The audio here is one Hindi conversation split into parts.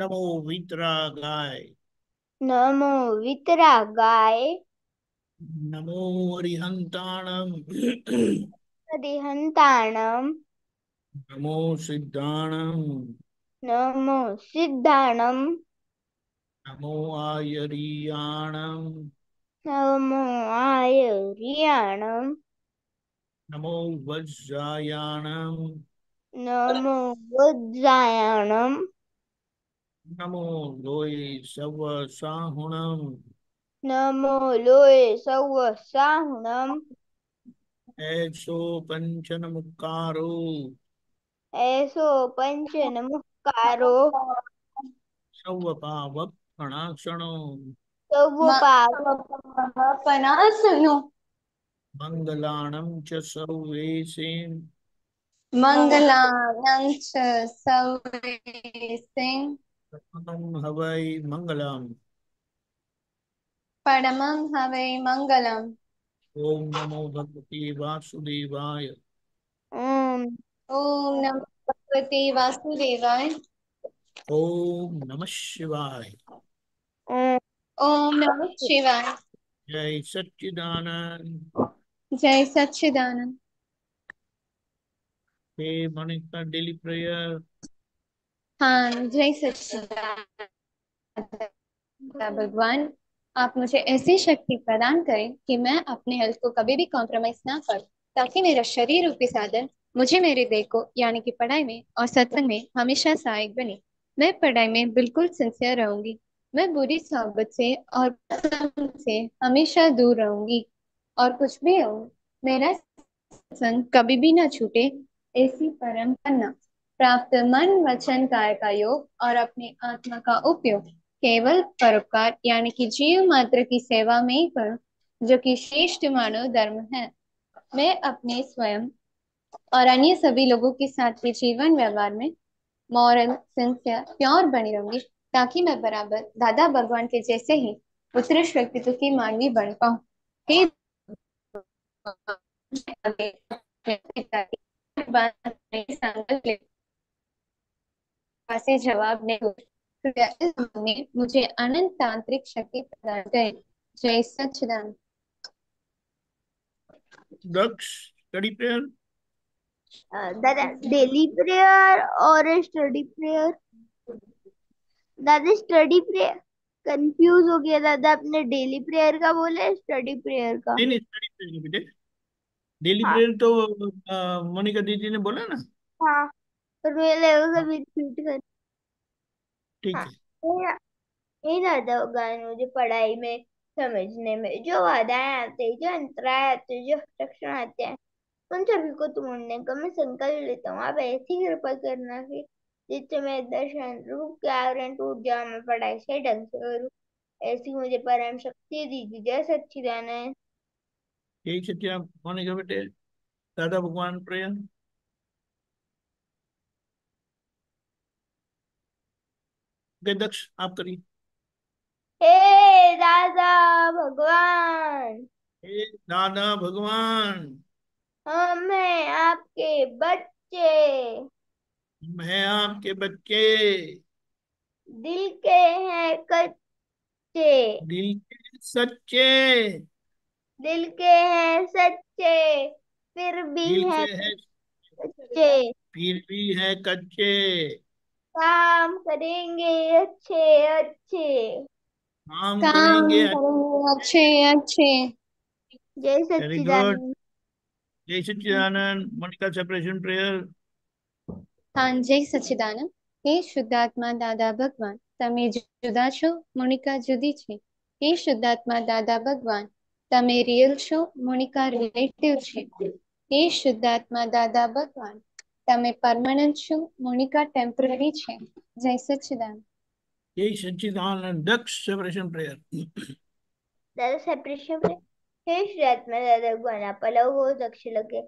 नमो वितरागाय नमो वितरागाय नमो रिहन्ताणं रिहन्ताणं नमो सिद्धाणं नमो सिद्धाणं नमो आयरीयाणं नमो आयरीयाणं नमो वज्रायाणं नमो वज्रायाणं नमो लोय सव साहुणम नमो लोय सव साहुणम ऐसो पंचन मुक्कारो ऐसो पंचन मुक्कारो सव पावक फणाक्षणो सव पावक फणाक्षणो मंगलाणं च सर्वेसेन मंगलाणं च सर्वेसेन परमं हवै मङ्गलम् परमं हवै मङ्गलम् ॐ नमो भगवते वासुदेवाय ॐ ॐ नमो भगवते वासुदेवाय ॐ नमः शिवाय ॐ नमः शिवाय जय सच्चिदानंद जय सच्चिदानंद हे मणिका डेली प्रेयर हाँ जय सच्चिदा भगवान आप मुझे ऐसी शक्ति प्रदान करें कि मैं अपने हेल्थ को कभी भी कॉम्प्रोमाइज ना करूं ताकि मेरा शरीर रूपी साधन मुझे मेरे देह को यानी कि पढ़ाई में और सत्संग में हमेशा सहायक बने मैं पढ़ाई में बिल्कुल सिंसियर रहूंगी मैं बुरी सोहबत से और से हमेशा दूर रहूंगी और कुछ भी हो मेरा संग कभी भी ना छूटे ऐसी परम करना प्राप्त मन वचन काय का योग और अपने आत्मा का उपयोग केवल परोपकार यानी कि जीव मात्र की सेवा में ही करो जो कि श्रेष्ठ मानव धर्म है मैं अपने स्वयं और अन्य सभी लोगों के साथ के जीवन व्यवहार में मॉरल सिंसियर प्योर बनी रहूंगी ताकि मैं बराबर दादा भगवान के जैसे ही उत्कृष्ट व्यक्तित्व की मानवी बन पाऊं संगत से जवाब नहीं मुझे अनंत तांत्रिक शक्ति प्रदान करे जय सचिदान दादा डेली प्रेयर और स्टडी प्रेयर दादा स्टडी प्रेयर कंफ्यूज हो गया दादा आपने डेली प्रेयर का बोला स्टडी प्रेयर का नहीं नहीं स्टडी प्रेयर डेली हाँ. प्रेयर तो मोनिका दीदी ने बोला ना हाँ और मेरे लेवल का हाँ। भी रिपीट कर ठीक हाँ, है नहीं आता होगा मुझे पढ़ाई में समझने में जो बाधाएं आते हैं जो अंतराय आते हैं जो रक्षण आते हैं उन सभी को तोड़ने का मैं संकल्प लेता हूँ आप ऐसी कृपा करना कि जिससे मैं दर्शन रूप के आवरण टूट जाऊँ मैं पढ़ाई से ढंग से करूँ ऐसी मुझे परम शक्ति दीजिए जय सच्चिदानंद यही सत्या मानेगा बेटे दादा भगवान प्रिय दक्ष आप करिए हे दादा भगवान हे दादा भगवान हम हैं आपके बच्चे हम हैं आपके बच्चे दिल के हैं कच्चे दिल के सच्चे दिल के हैं सच्चे फिर भी हैं है, फिर भी है कच्चे काम करेंगे अच्छे अच्छे काम, करेंगे अच्छे अच्छे जय सच्चिदानंद जय सच्चिदानंद प्रेयर हाँ जय सच्चिदानंद हे शुद्धात्मा दादा भगवान तमे जुदा छो मोनिका जुदी छे हे शुद्धात्मा दादा भगवान तमे रियल छो मोनिका रिलेटिव छे हे शुद्धात्मा दादा भगवान તમે પરમનન્ટ છો મોનિકા ટેમ્પરરી છે જય સચ્ચિદાન જય સચ્ચિદાનંદ દક્ષ સેપરેશન પ્રેયર દાદા સેપરેશન પ્રેયર હે શ્રેતમાં દાદા ભગવાન પલવ હો દક્ષ લગે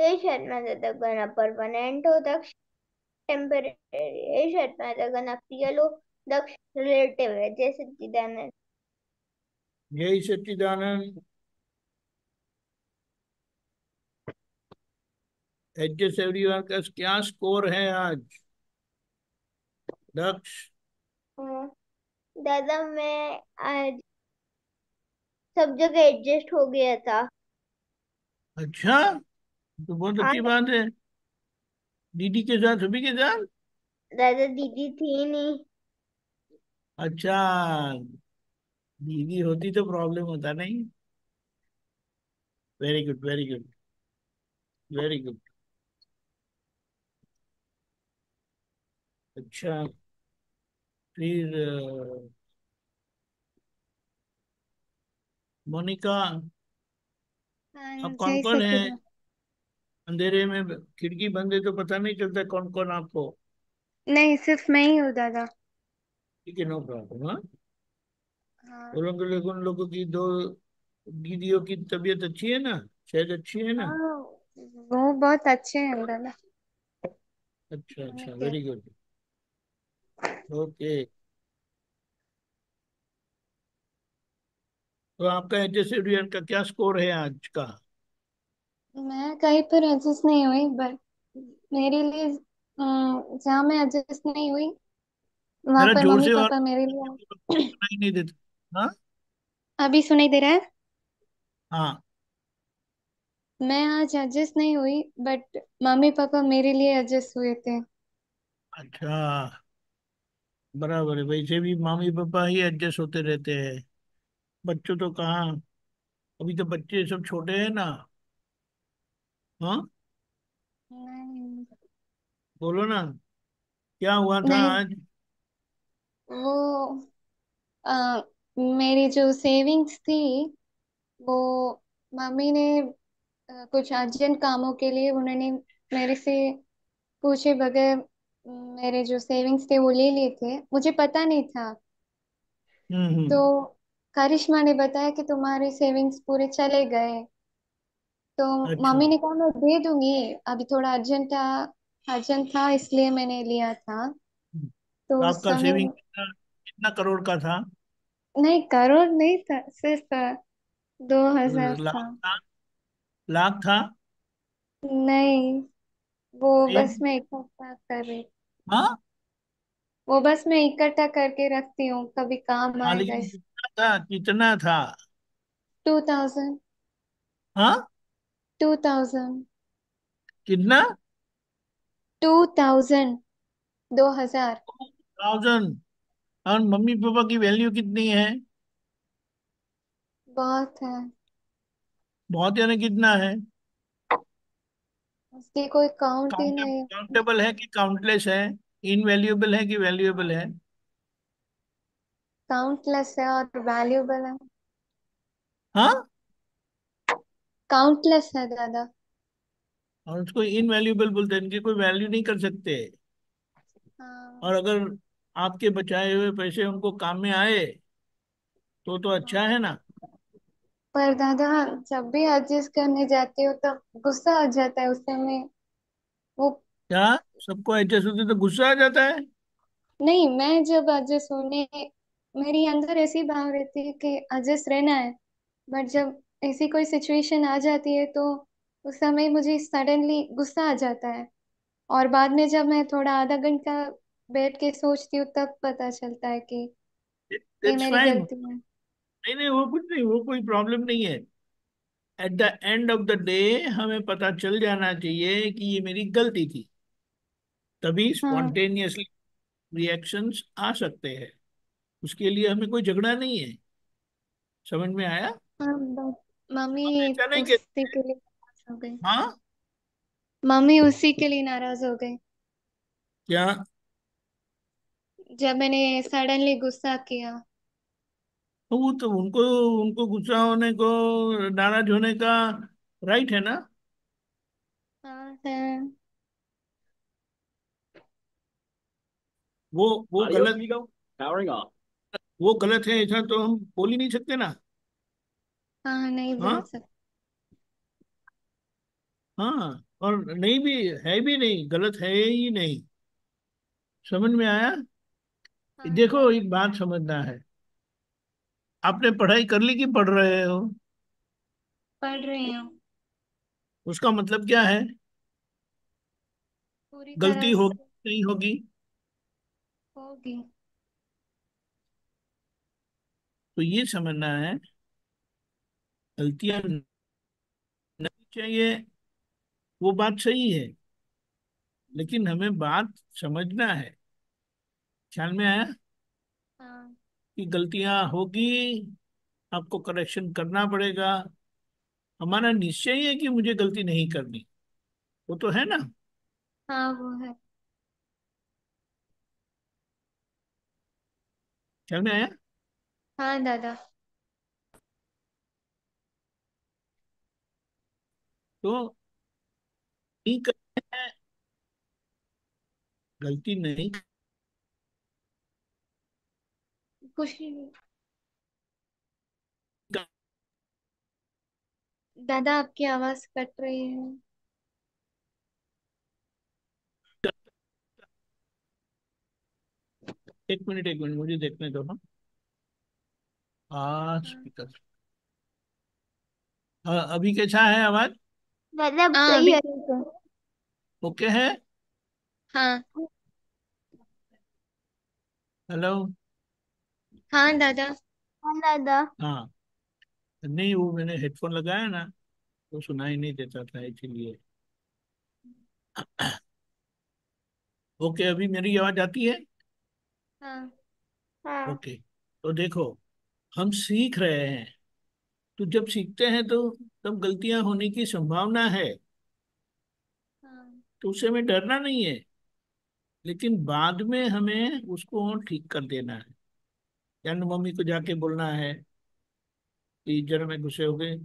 હે શ્રેતમાં દાદા ભગવાન પરમનન્ટ હો દક્ષ ટેમ્પરરી હે शर्त में अगर नफियल हो दक्ष रिलेटिव है जय सच्चिदानंद जय एडजस्ट एवरीवन का क्या स्कोर है आज दक्ष हाँ, दादा मैं आज सब जगह एडजस्ट हो गया था अच्छा तो बहुत हाँ। अच्छी बात है दीदी के साथ सभी के साथ दादा दीदी थी नहीं अच्छा दीदी होती तो प्रॉब्लम होता नहीं very good very good very good अच्छा फिर मोनिका हाँ, आप कौन कौन है अंधेरे में खिड़की बंद है तो पता नहीं चलता कौन कौन आपको नहीं सिर्फ मैं ही हूँ दादा ठीक है नो प्रॉब्लम हाँ, हाँ। उन लोगों लोगों की दो दीदियों की तबीयत अच्छी है ना सेहत अच्छी है ना हाँ, वो बहुत अच्छे हैं दादा अच्छा अच्छा वेरी गुड ओके तो आपका एडजस्टिव रीजन का क्या स्कोर है आज का मैं कहीं पर एडजस्ट नहीं हुई बट मेरे लिए जहाँ मैं एडजस्ट नहीं हुई वहां पर मम्मी पापा मेरे लिए सुनाई नहीं देता हाँ अभी सुनाई दे रहा है हाँ मैं आज एडजस्ट नहीं हुई बट मम्मी पापा मेरे लिए एडजस्ट हुए थे अच्छा बराबर है वैसे भी मामी पापा ही एडजस्ट होते रहते हैं बच्चों तो कहाँ अभी तो बच्चे सब छोटे हैं ना हाँ बोलो ना क्या हुआ था नहीं, आज वो आ, मेरी जो सेविंग्स थी वो मम्मी ने आ, कुछ अर्जेंट कामों के लिए उन्होंने मेरे से पूछे बगैर मेरे जो सेविंग्स थे वो ले लिए थे मुझे पता नहीं था हम्म हम्म तो करिश्मा ने बताया कि तुम्हारे सेविंग्स पूरे चले गए तो अच्छा मम्मी ने कहा मैं दे दूंगी अभी थोड़ा अर्जेंट था अर्जेंट था इसलिए मैंने लिया था हम्म। तो तो उस आपका समय सेविंग कितना कितना करोड़ का था नहीं करोड़ नहीं था सिर्फ दो हजार था लाख था लाख था नहीं वो बस मैं एक हफ्ता कर रही हाँ वो बस मैं इकट्ठा करके रखती हूँ कभी काम हाँ आएगा लेकिन इस कितना था कितना था टू थाउजेंड हाँ टू थाउजेंड कितना टू थाउजेंड दो हजार थाउजेंड और मम्मी पापा की वैल्यू कितनी है बहुत है बहुत यानी कितना है कोई काउंट ही नहीं काउंटेबल है कि काउंटलेस है इनवैल्यूएबल है कि वैल्यूएबल है काउंटलेस है और वैल्यूएबल है हाँ काउंटलेस है दादा और उसको इनवैल्यूएबल बोलते हैं इनकी कोई वैल्यू नहीं कर सकते हाँ और अगर आपके बचाए हुए पैसे उनको काम में आए तो तो अच्छा है ना पर दादा जब भी एडजस्ट करने जाते हो तब तो गुस्सा आ जाता है उस समय वो क्या सबको एडजस्ट होते तो गुस्सा आ जाता है नहीं मैं जब एडजस्ट होने मेरी अंदर ऐसी भाव रहती है कि एडजस्ट रहना है बट जब ऐसी कोई सिचुएशन आ जाती है तो उस समय मुझे सडनली गुस्सा आ जाता है और बाद में जब मैं थोड़ा आधा घंटा बैठ के सोचती हूँ तब पता चलता है कि ये मेरी गलती है नहीं नहीं वो कुछ नहीं वो कोई प्रॉब्लम नहीं है at the end of the day हमें पता चल जाना चाहिए कि ये मेरी गलती थी तभी स्पॉन्टेनियसली हाँ। रिएक्शंस आ सकते हैं उसके लिए हमें कोई झगड़ा नहीं है समझ में आया हाँ, मम्मी उसी के लिए हाँ मम्मी उसी के लिए नाराज हो गए क्या जब मैंने सडनली गुस्सा किया तो वो तो उनको उनको गुस्सा होने को नाराज होने का राइट है ना हाँ, वो वो गलत वो गलत है ऐसा तो हम बोल ही नहीं सकते ना हाँ नहीं बोल हाँ? सकते हाँ और नहीं भी है भी नहीं गलत है ही नहीं समझ में आया हाँ। देखो एक बात समझना है आपने पढ़ाई कर ली कि पढ़ रहे हो पढ़ रही हूँ उसका मतलब क्या है गलती होगी नहीं होगी होगी तो ये समझना है गलतियां नहीं चाहिए वो बात सही है लेकिन हमें बात समझना है ख्याल में आया की गलतियां होगी आपको करेक्शन करना पड़ेगा हमारा निश्चय है कि मुझे गलती नहीं करनी वो तो है ना हाँ वो है ख्याल में आया हाँ दादा तो नहीं करते हैं गलती नहीं कुछ ही नहीं दादा आपकी आवाज कट रही है एक मिनट एक मिनट मुझे देखने दो हाँ हाँ स्पीकर अभी कैसा है आवाज मतलब हाँ, सही है ओके है हाँ हेलो हाँ दादा हाँ दादा हाँ नहीं वो मैंने हेडफोन लगाया ना तो सुनाई नहीं देता था इसीलिए ओके अभी मेरी आवाज आती है हाँ हाँ ओके तो देखो हम सीख रहे हैं तो जब सीखते हैं तो तब गलतियां होने की संभावना है हाँ तो उससे हमें डरना नहीं है लेकिन बाद में हमें उसको ठीक कर देना है मम्मी को जाके बोलना है कि जन्म में गुस्से हो गए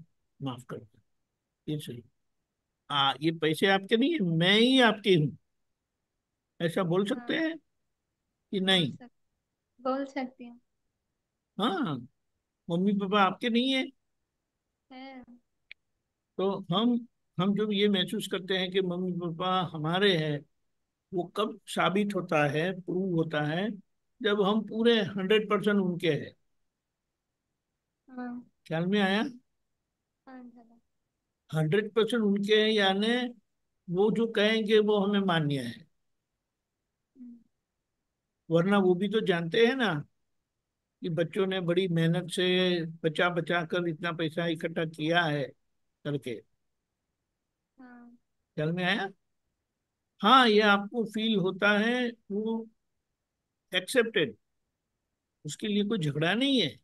माफ कर ये सही आ, ये पैसे आपके नहीं है मैं ही आपके हूँ ऐसा बोल हाँ। सकते हैं कि नहीं बोल सकते हैं हाँ मम्मी पापा आपके नहीं है, है। तो हम हम जब ये महसूस करते हैं कि मम्मी पापा हमारे हैं वो कब साबित होता है प्रूव होता है जब हम पूरे हंड्रेड परसेंट उनके है हाँ। ख्याल में आया हाँ, हंड्रेड परसेंट उनके है यानी वो जो कहेंगे वो हमें मान्य है हम्म। वरना वो भी तो जानते हैं ना कि बच्चों ने बड़ी मेहनत से बचा बचा कर इतना पैसा इकट्ठा किया है करके हाँ। ख्याल में आया हाँ ये आपको फील होता है वो एक्सेप्टेड उसके लिए कोई झगड़ा नहीं है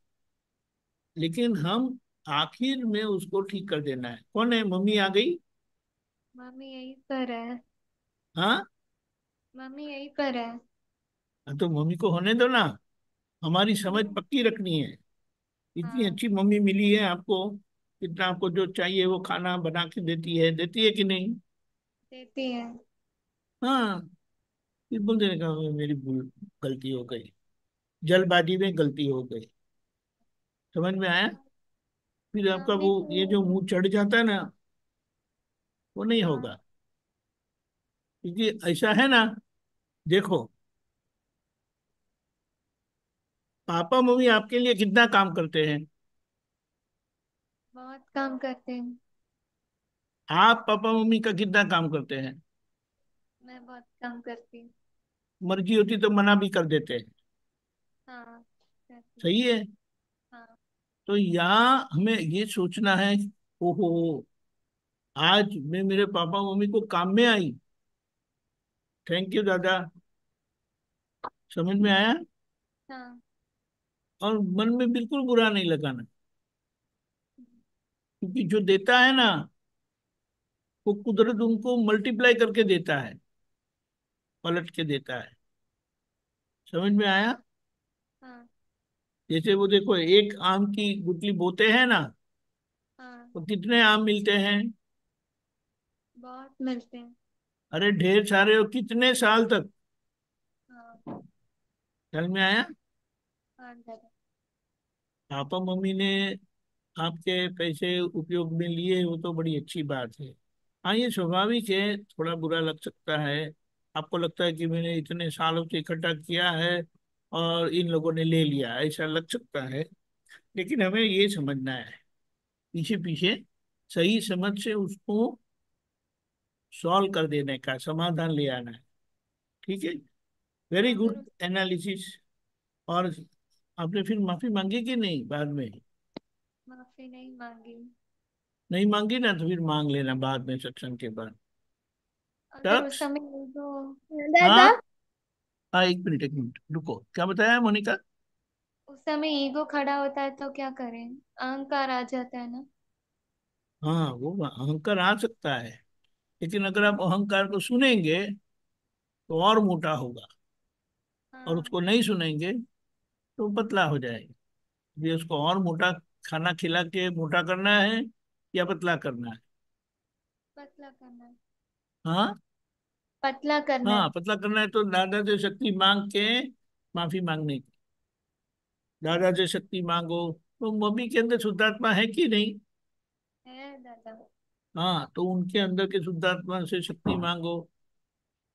लेकिन हम आखिर में उसको ठीक कर देना है कौन है मम्मी आ गई मम्मी यही पर है हाँ मम्मी यही पर है हाँ, तो मम्मी को होने दो ना हमारी समझ पक्की रखनी है इतनी हाँ। अच्छी मम्मी मिली है आपको कितना आपको जो चाहिए वो खाना बना के देती है देती है कि नहीं देती है हाँ फिर बोल देने का मेरी भूल गलती हो गई जल्दबाजी में गलती हो गई समझ में आया फिर हाँ, आपका वो ये जो मुंह चढ़ जाता है ना वो नहीं हाँ। होगा क्योंकि ऐसा है ना देखो पापा मम्मी आपके लिए कितना काम करते हैं बहुत काम करते हैं आप पापा मम्मी का कितना काम करते हैं मैं बहुत कम करती हूँ मर्जी होती तो मना भी कर देते हैं हाँ, सही है हाँ। तो यहाँ हमें ये सोचना है ओहो आज मैं मेरे पापा मम्मी को काम में आई थैंक यू दादा समझ में आया हाँ। और मन में बिल्कुल बुरा नहीं लगाना हम्म। क्योंकि जो देता है ना वो कुदरत उनको मल्टीप्लाई करके देता है पलट के देता है समझ में आया हाँ। जैसे वो देखो एक आम की गुटली बोते हैं ना हाँ। तो कितने आम मिलते हैं बहुत मिलते हैं अरे ढेर सारे हो कितने साल तक हाँ। में आया हाँ, पापा मम्मी ने आपके पैसे उपयोग में लिए वो तो बड़ी अच्छी बात है हाँ ये स्वाभाविक है थोड़ा बुरा लग सकता है आपको लगता है कि मैंने इतने सालों से इकट्ठा किया है और इन लोगों ने ले लिया ऐसा लग सकता है लेकिन हमें ये समझना है पीछे पीछे सही समझ से उसको सॉल्व कर देने का समाधान ले आना है ठीक है वेरी गुड एनालिसिस और आपने फिर माफी मांगी कि नहीं बाद में माफी नहीं मांगी नहीं मांगी ना तो फिर मांग लेना बाद में सत्संग के बाद हाँ? हाँ, एक मिनट एक मिनट रुको क्या बताया मोनिका उस समय ईगो खड़ा होता है तो क्या करें अहंकार आ जाता है ना हाँ वो अहंकार आ सकता है लेकिन अगर आप अहंकार को सुनेंगे तो और मोटा होगा हाँ। और उसको नहीं सुनेंगे तो पतला हो जाएगा ये उसको और मोटा खाना खिला के मोटा करना है या पतला करना है पतला करना है हाँ पतला करना हाँ, है हाँ पतला करना है तो दादा से शक्ति मांग के माफी मांगने की दादा से शक्ति मांगो तो मम्मी के अंदर शुद्धात्मा है कि नहीं है दादा हाँ तो उनके अंदर के शुद्धात्मा से शक्ति हाँ। मांगो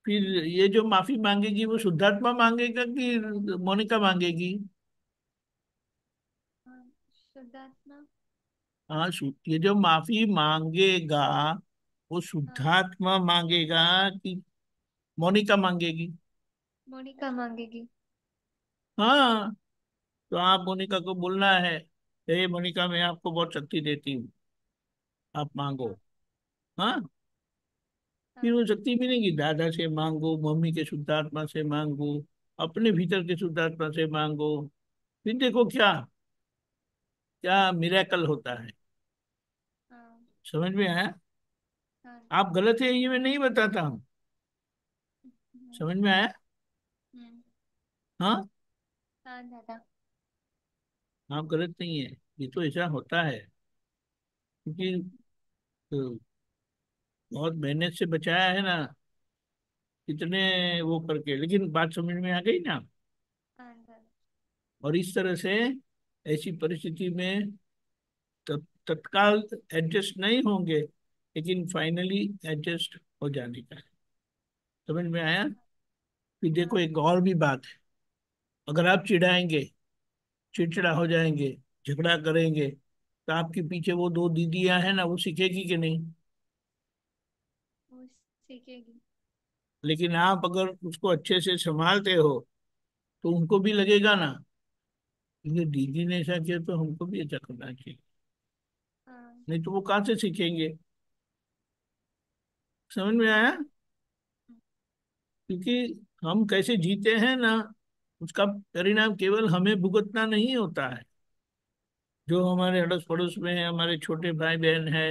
फिर ये जो माफी मांगेगी वो शुद्धात्मा मांगेगा कि मोनिका मांगेगी हाँ, शुद्धात्मा हाँ ये जो माफी मांगेगा वो शुद्धात्मा मांगेगा कि मोनिका मांगेगी मोनिका मांगेगी हाँ तो आप मोनिका को बोलना है हे मोनिका मैं आपको बहुत शक्ति देती हूँ आप मांगो हाँ फिर वो शक्ति मिलेगी दादा से मांगो मम्मी के शुद्धात्मा से मांगो अपने भीतर के शुद्धात्मा से मांगो फिर देखो क्या क्या मिराकल होता है हाँ। समझ में आया आप गलत है ये मैं नहीं बताता हूँ समझ में आया हम्म। हाँ, हाँ आप गलत नहीं है ये तो ऐसा होता है क्योंकि तो बहुत मेहनत से बचाया है ना इतने वो करके लेकिन बात समझ में आ गई ना हाँ, और इस तरह से ऐसी परिस्थिति में तत्काल एडजस्ट नहीं होंगे लेकिन फाइनली एडजस्ट हो जाने का समझ में आया कि देखो एक और भी बात है अगर आप चिढ़ाएंगे चिड़चिड़ा हो जाएंगे झगड़ा करेंगे तो आपके पीछे वो दो दीदियां हैं ना वो सीखेगी कि नहीं सीखेगी लेकिन आप अगर उसको अच्छे से संभालते हो तो उनको भी लगेगा ना ये दीदी ने ऐसा किया तो हमको भी ऐसा अच्छा करना चाहिए हाँ। नहीं तो वो कहाँ से सीखेंगे समझ में आया क्योंकि हम कैसे जीते हैं ना उसका परिणाम केवल हमें भुगतना नहीं होता है जो हमारे अड़ोस पड़ोस में है हमारे छोटे भाई बहन है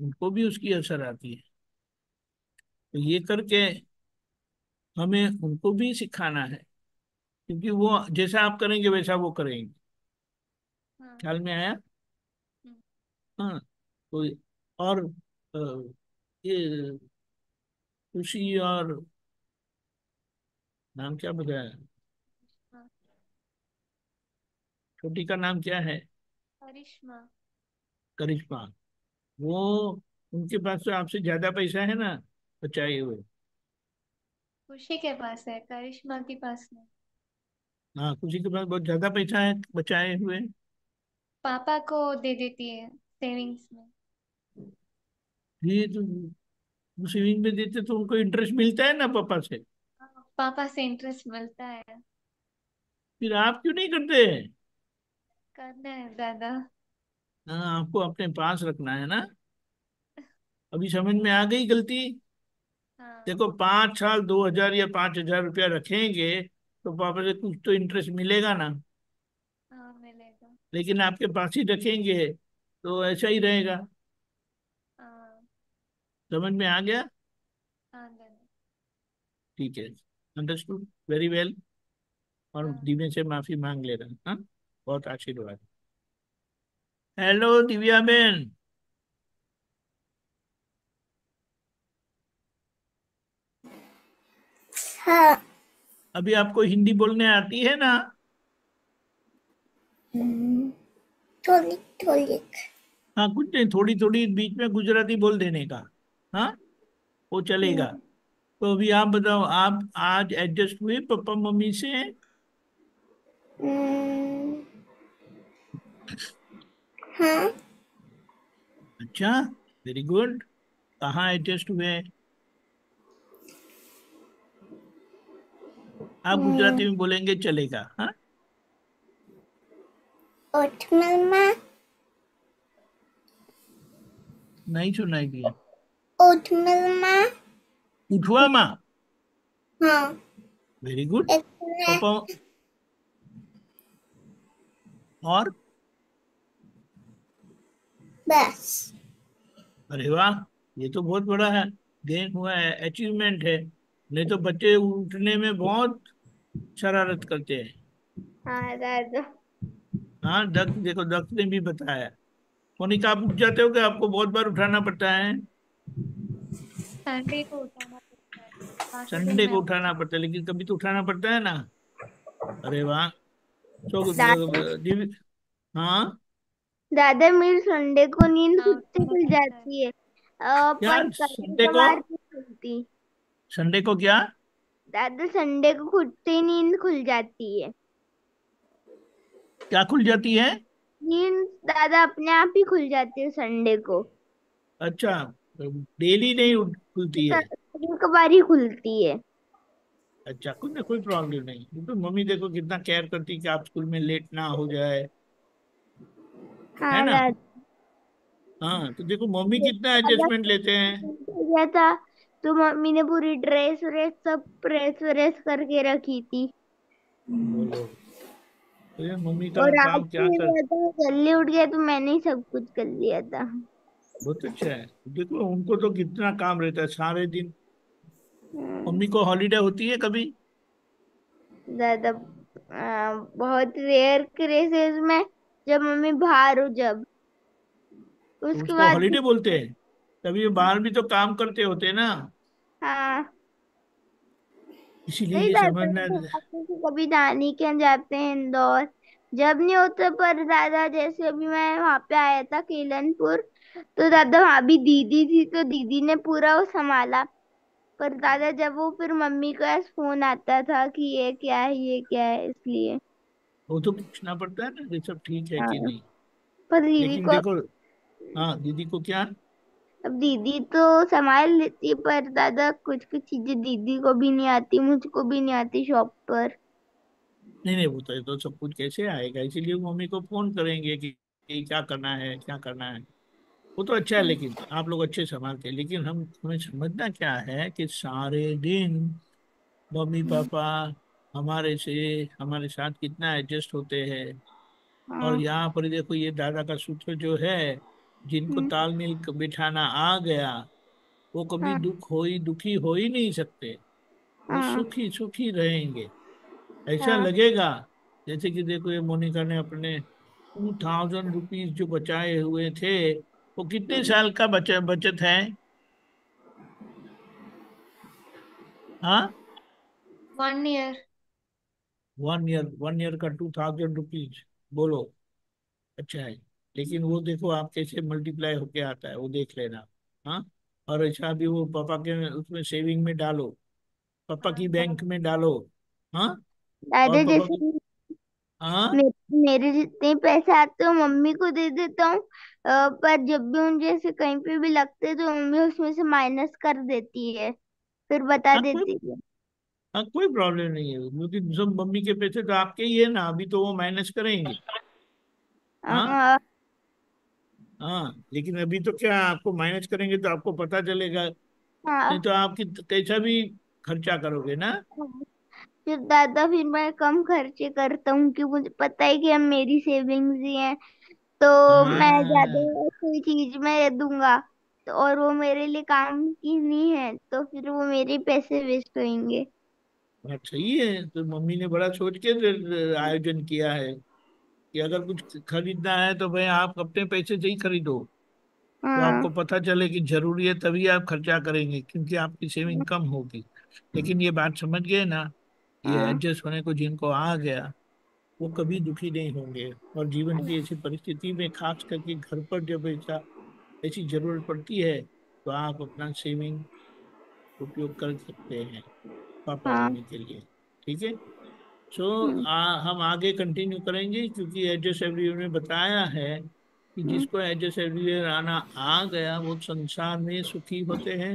उनको भी उसकी असर आती है तो ये करके हमें उनको भी सिखाना है क्योंकि वो जैसा आप करेंगे वैसा वो करेंगे हाँ। ख्याल में आया हम्म। हाँ तो और ये खुशी और नाम क्या बताया हाँ। छोटी का नाम क्या है करिश्मा करिश्मा वो उनके पास तो आपसे ज्यादा पैसा है ना बचाए हुए खुशी के पास है करिश्मा के पास है हाँ खुशी के पास बहुत ज्यादा पैसा है बचाए हुए पापा को दे देती है सेविंग्स में ये तो स्विमिंग में देते तो उनको इंटरेस्ट मिलता है ना पापा से पापा से इंटरेस्ट मिलता है फिर आप क्यों नहीं करते करना है दादा हाँ आपको अपने पास रखना है ना अभी समझ में आ गई गलती हाँ। देखो पांच साल दो हजार या पांच हजार रुपया रखेंगे तो पापा से कुछ तो इंटरेस्ट मिलेगा ना हाँ, मिलेगा लेकिन आपके पास ही रखेंगे तो ऐसा ही रहेगा समझ में हाँ, आ गया ठीक है अंडरस्टूड वेरी वेल और हाँ। दिव्या से माफी मांग ले रहा हाँ बहुत आशीर्वाद हेलो दिव्या बेन हाँ। अभी आपको हिंदी बोलने आती है ना हम्म, थोड़ी थोड़ी हाँ कुछ नहीं थोड़ी थोड़ी बीच में गुजराती बोल देने का हाँ वो चलेगा हम्म। तो अभी आप बताओ आप आज एडजस्ट हुए पापा मम्मी से हम्म। हाँ अच्छा वेरी गुड कहाँ एडजस्ट हुए आप गुजराती में हम्म। बोलेंगे चलेगा हाँ नहीं सुनाई दिया ओटमिल में हाँ वेरी गुड और बस अरे वाह ये तो बहुत बड़ा है गेन हुआ है अचीवमेंट है नहीं तो बच्चे उठने में बहुत शरारत करते हैं हाँ दक्ष हाँ, देखो दक्ष ने भी बताया सोनिका आप उठ जाते हो कि आपको बहुत बार उठाना पड़ता है संडे को उठाना पड़ता है संडे को उठाना पड़ता है लेकिन कभी तो उठाना पड़ता है ना अरे वाह हाँ दादा मेरी संडे को नींद खुद हाँ, खुल जाती है संडे को संडे को क्या दादा संडे को खुदते नींद खुल जाती है क्या खुल जाती है नींद दादा अपने आप ही खुल जाती है संडे को अच्छा डेली नहीं खुलती है कबार ही खुलती है अच्छा कोई ना कोई प्रॉब्लम नहीं तो मम्मी देखो कितना केयर करती कि आप स्कूल में लेट ना हो जाए हाँ, है ना हाँ तो देखो मम्मी कितना एडजस्टमेंट लेते हैं था तो मम्मी ने पूरी ड्रेस व्रेस सब प्रेस व्रेस करके रखी थी तो मम्मी का काम क्या कर जल्दी उठ गया तो मैंने ही सब कुछ कर लिया था बहुत तो अच्छा है देखो उनको तो कितना काम रहता है सारे दिन हम्म। मम्मी को हॉलीडे होती है कभी दादा बहुत रेयर क्रेसेस में जब मम्मी बाहर हो जब तो उसके बाद हॉलीडे बोलते हैं तभी बाहर भी तो काम करते होते ना हाँ इसीलिए समझना कभी नानी के जाते हैं इंदौर जब नहीं होता पर दादा जैसे अभी मैं वहाँ पे आया था केलनपुर तो दादा वहाँ भी दीदी थी तो दीदी ने पूरा वो संभाला पर दादा जब वो फिर मम्मी को फोन आता था कि ये क्या है ये क्या है इसलिए वो तो पूछना पड़ता है ना सब ठीक है कि हाँ। नहीं पर दीदी को देखो हाँ दीदी को क्या अब दीदी तो संभाल लेती पर दादा कुछ कुछ चीजें दीदी को भी नहीं आती मुझको भी नहीं आती शॉप पर नहीं नहीं वो तो, तो सब कुछ कैसे आएगा इसीलिए मम्मी को फोन करेंगे कि, कि क्या करना है क्या करना है वो तो अच्छा है हम्म। लेकिन आप लोग अच्छे संभालते हैं लेकिन हम हमें समझना क्या है कि सारे दिन मम्मी हम्म। पापा हमारे से हमारे साथ कितना एडजस्ट होते हैं और हाँ। यहाँ पर देखो ये दादा का सूत्र जो है जिनको हम्म। तालमेल बिठाना आ गया वो कभी हाँ। दुख हो ही दुखी हो ही नहीं सकते वो हाँ। सुखी सुखी रहेंगे ऐसा लगेगा जैसे कि देखो ये मोनिका ने अपने टू थाउजेंड रुपीज जो बचाए हुए थे वो कितने साल का बच, बचत है one year one year one year का टू थाउजेंड रुपीज बोलो अच्छा है लेकिन वो देखो आप कैसे मल्टीप्लाई होके आता है वो देख लेना हाँ और ऐसा भी वो पापा के उसमें सेविंग में डालो पापा की बैंक हाँ। में डालो हाँ हाँ मेरे जितने पैसे आते हो मम्मी को दे देता हूँ पर जब भी मुझे ऐसे कहीं पे भी लगते तो मम्मी उसमें से माइनस कर देती है फिर बता हाँ कोई देती है हाँ कोई प्रॉब्लम नहीं है क्योंकि सब मम्मी के पैसे तो आपके ही है ना अभी तो वो माइनस करेंगे हाँ? हाँ हाँ लेकिन अभी तो क्या आपको माइनस करेंगे तो आपको पता चलेगा हाँ। नहीं तो आप कैसा भी खर्चा करोगे ना हाँ। फिर दादा फिर मैं कम खर्चे करता हूँ कि मुझे पता है कि अब मेरी सेविंग्स ही हैं तो मैं ज्यादा कोई हम्म। चीज में दूंगा तो और वो मेरे लिए काम की नहीं है तो फिर वो मेरे पैसे वेस्ट होंगे अच्छा ये है तो मम्मी ने बड़ा सोच के आयोजन किया है कि अगर कुछ खरीदना है तो भाई आप अपने पैसे से ही खरीदो तो आपको हाँ। पता चले कि जरूरी है तभी आप खर्चा करेंगे क्योंकि आपकी सेविंग हाँ। कम होगी लेकिन ये बात समझ गए ना ये हाँ। एडजस्ट होने को जिनको आ गया वो कभी दुखी नहीं होंगे और जीवन की ऐसी परिस्थिति में खास करके घर पर जब ऐसा ऐसी जरूरत पड़ती है तो आप अपना सेविंग उपयोग कर सकते हैं पापा हाँ। के लिए ठीक है सो हम्म। हम आगे कंटिन्यू करेंगे क्योंकि एडजस्ट एवरीवेयर ने बताया है कि हम्म। जिसको एडजस्ट एवरीवेयर आना आ गया वो संसार में सुखी होते हैं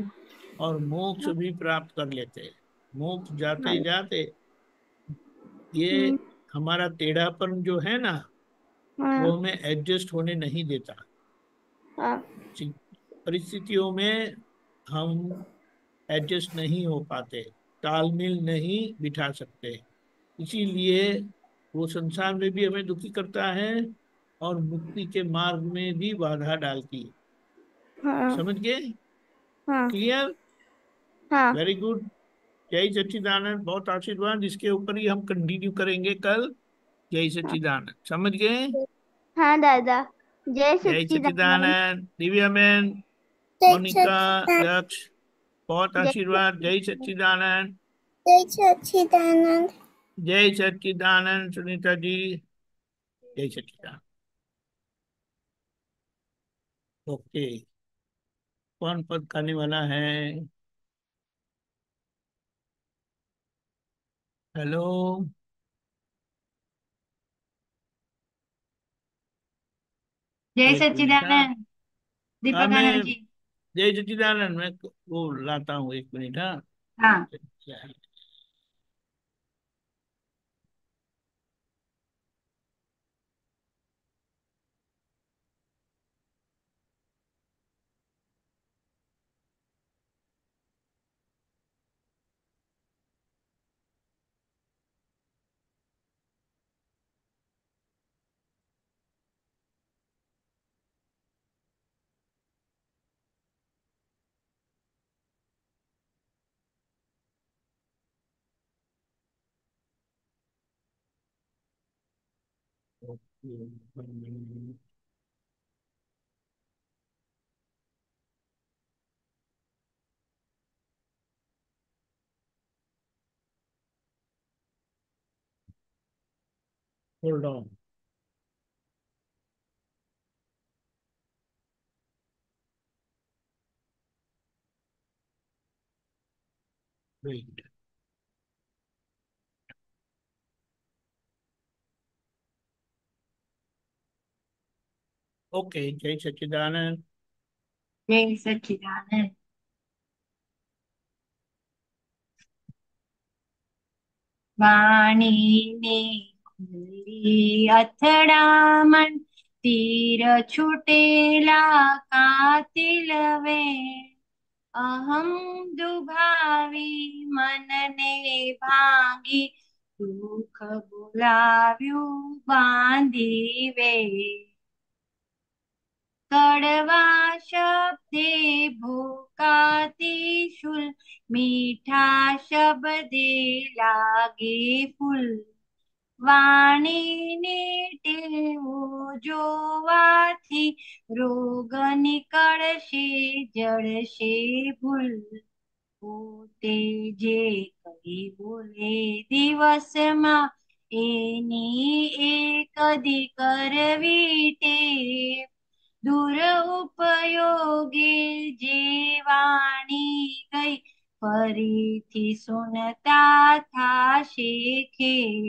और मोक्ष हाँ। भी प्राप्त कर लेते हैं मोक्ष जाते हाँ। जाते ये हम्म। हमारा टेढ़ापन जो है ना वो हाँ। हमें एडजस्ट होने नहीं देता हाँ। परिस्थितियों में हम एडजस्ट नहीं हो पाते तालमेल नहीं बिठा सकते इसीलिए वो संसार में भी हमें दुखी करता है और मुक्ति के मार्ग में भी बाधा डालती है हाँ। समझ गए हाँ। क्लियर वेरी गुड जय सचिदानंद बहुत आशीर्वाद इसके ऊपर ही हम कंटिन्यू करेंगे कल जय सचिदानंद समझ गए हाँ दादा जय सचिदानंद दिव्या मैन मोनिका दक्ष बहुत आशीर्वाद जय सचिदानंद जय सचिदानंद जय सच्चिदानंद सुनीता जी जय सचिदानंद ओके कौन पद खाने वाला है हेलो जय एक सच्चिदानंद हाँ दीपक मैं आनंद जी जय सच्चिदानंद मैं वो लाता हूँ एक मिनट हाँ हाँ Hold on. Wait. ओके जय सच्चिदानंद जय ने खुली मन तीर छुटेला कातिल वे अहम दुभावी मन ने भांगी दुख बुलाव्यू बांधी वे कड़वा शब्दे भूकाती शुल मीठा शब्दे लागे फुल વાણી ની ટેવો જોવાથી રોગ નીકળશે જળશે ભૂલ પોતે જે કઈ બોલે દિવસમાં એની એક દી કરવી ટેવ દુરઉપયોગે જેવાણી ગઈ ફરીથી સુનતા થાશે ખેર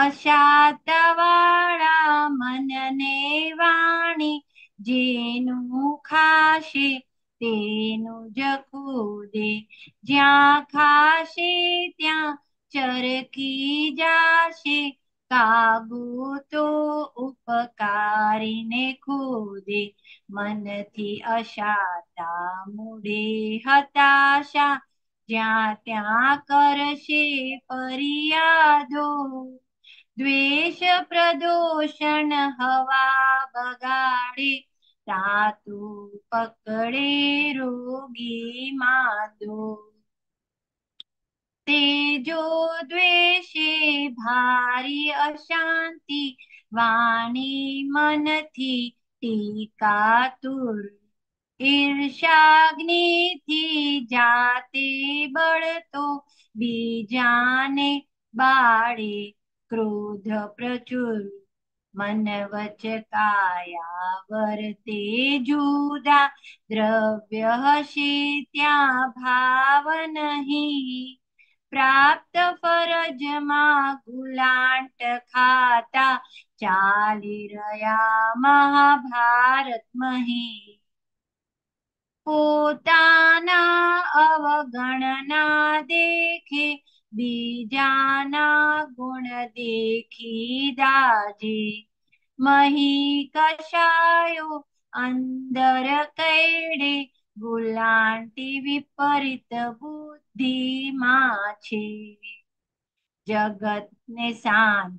અશાતવાળા મનને વાણી જેનું ખાશે તેનું જકુદે જ્યાં ખાશે ત્યાં ચરકી જાશે કાબુ તો ઉપકારીને ખોદે મનથી અશાતા મૂડે હતાશા જ્યાં ત્યાં કરશે ફરિયાદો દ્વેષ પ્રદોષણ હવા બગાડે તાતું પકડે રોગી માદો तेजो द्वेषे भारी अशांति वाणी मन थी तुर ईर्षाग्नि थी जाते तो बीजाने बाड़े क्रोध प्रचुर मन वच काया वरते जुदा द्रव्य हसी त्या भाव नहीं प्राप्त फरज गुलांट खाता चाली रया महाभारत मही पोताना अवगणना देखे बीजाना गुण देखी दाजी मही कषायो अंदर कैडे गुलांटी विपरीत बुद्धि माछे जगत ने सांध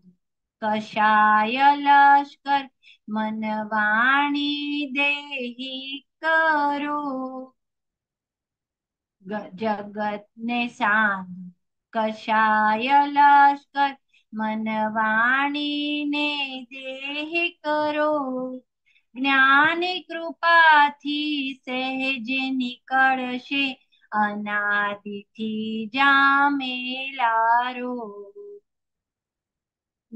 कषाय लश्कर मनवाणी दे देही करो जगत ने सांध कषाय लश्कर मनवाणी वाणी ने देही करो જ્ઞાન કૃપાથી સહેજ નીકળશે અનાદિથી જામેલા રોગ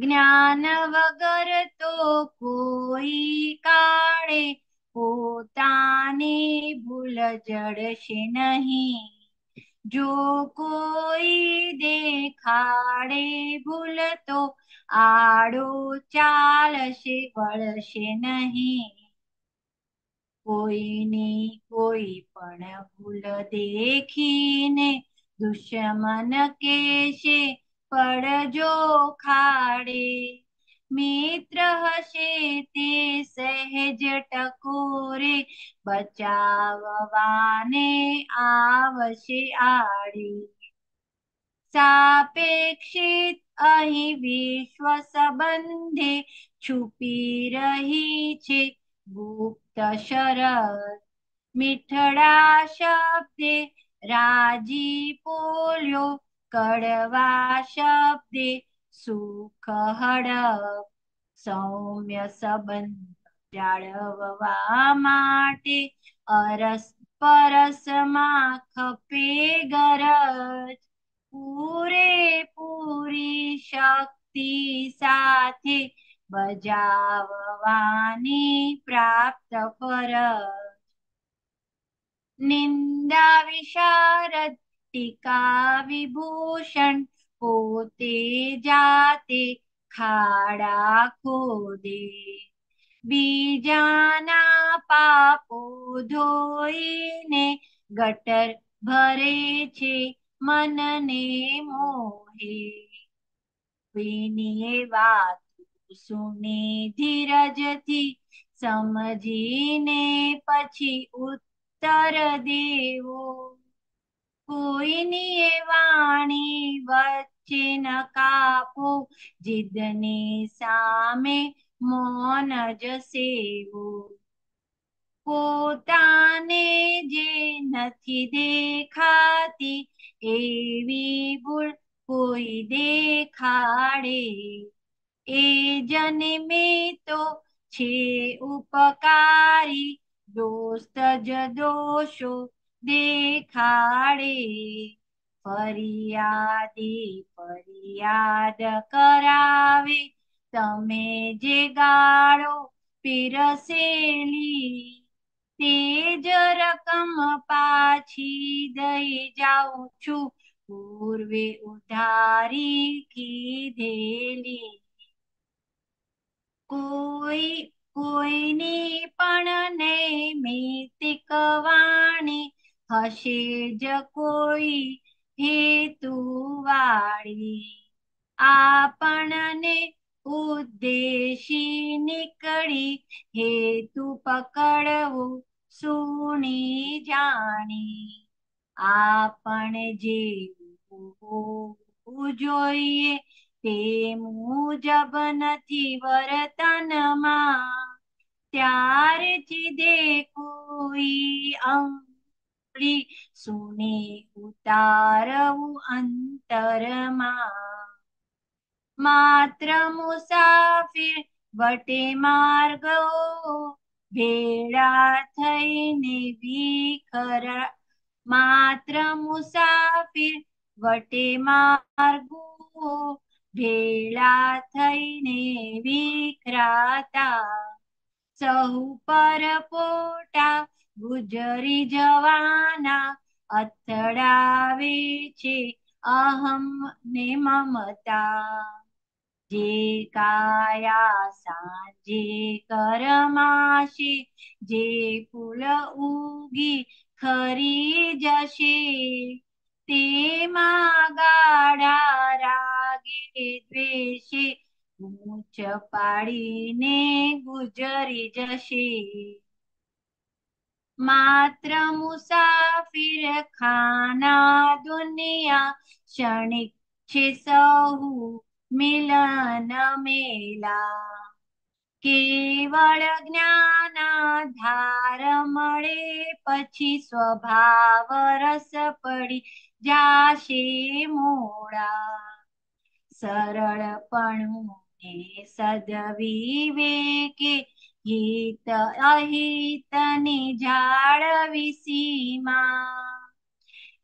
જ્ઞાન વગર તો કોઈ કાળે પોતાને ભૂલ જડશે નહીં જો કોઈ દેખાડે ભૂલ તો આડું ચાલશે વળશે નહીં કોઈની કોઈ પણ ભૂલ દેખીને દુશ્મન કેશે પડજો ખાડે મિત્ર હશે તે સહેજ ટકોરે બચાવવાને આવશે આડી સાપેક્ષિત અહીં વિશ્વ સંબંધે છુપી રહી છે ગુપ્ત શરત મીઠડા શબ્દે રાજી પોલ્યો કડવા શબ્દે સુખ હડપ સૌમ્ય સંબંધ જાળવવા માટે અરસ પરસમાં ખપે ગરજ પૂરે પૂરી શક્તિ સાથે બજાવવાની પ્રાપ્ત ફરજ નિંદા વિશારદ ટીકા વિભૂષણ પોતે જાતે ખાડા ખોદે બીજાના પાપો ધોઈને ગટર ભરે છે मन ने मोहे विनिये बात सुने धीरज थी समझी ने पछी उत्तर देवो कोई निये वाणी बच्चे न कापो जिदने सामे मौन जसेवो પોતાને જે નથી દેખાતી એવી ભૂલ કોઈ દેખાડે એ જન્મે તો છે ઉપકારી દોસ્ત જ દોષો દેખાડે ફરિયાદી ફરિયાદ કરાવે તમે જે ગાળો પીરસેલી તે જ રકમ પાછી દઈ જાઉં છું પૂર્વે ઉધારી કીધેલી કોઈ કોઈની પણ નૈમિતિક વાણી હશે જ કોઈ હેતુ વાળી આપણને ઉદ્દેશી નીકળી હેતુ પકડવું सुनी जाने आपने जे ते मुजब नथी वर्तन मा त्यार ची दे कोई अंगली सुने उतारवु अंतर मा मात्र मुसाफिर वटे मार्गो ભેળા થઈને વિખરા માત્ર મુસાફિર વટે માર્ગો ભેળા થઈને વિખરાતા સહુ પર પોટા ગુજરી જવાના અથડાવે છે અહમ ને મમતા जे काया सा जे जे फुल उगी खरी जशे ते मागाडा रागे द्वेषे ऊंच पाडीने गुजरी जशे मात्र मुसाफिर खाना दुनिया क्षणिक छे सहू मेला न मेला केवळ ज्ञानाधार मळे पछी स्वभाव रस पडी जाशे मोडा सरळपणूने सदविवेके हित झाड विसीमा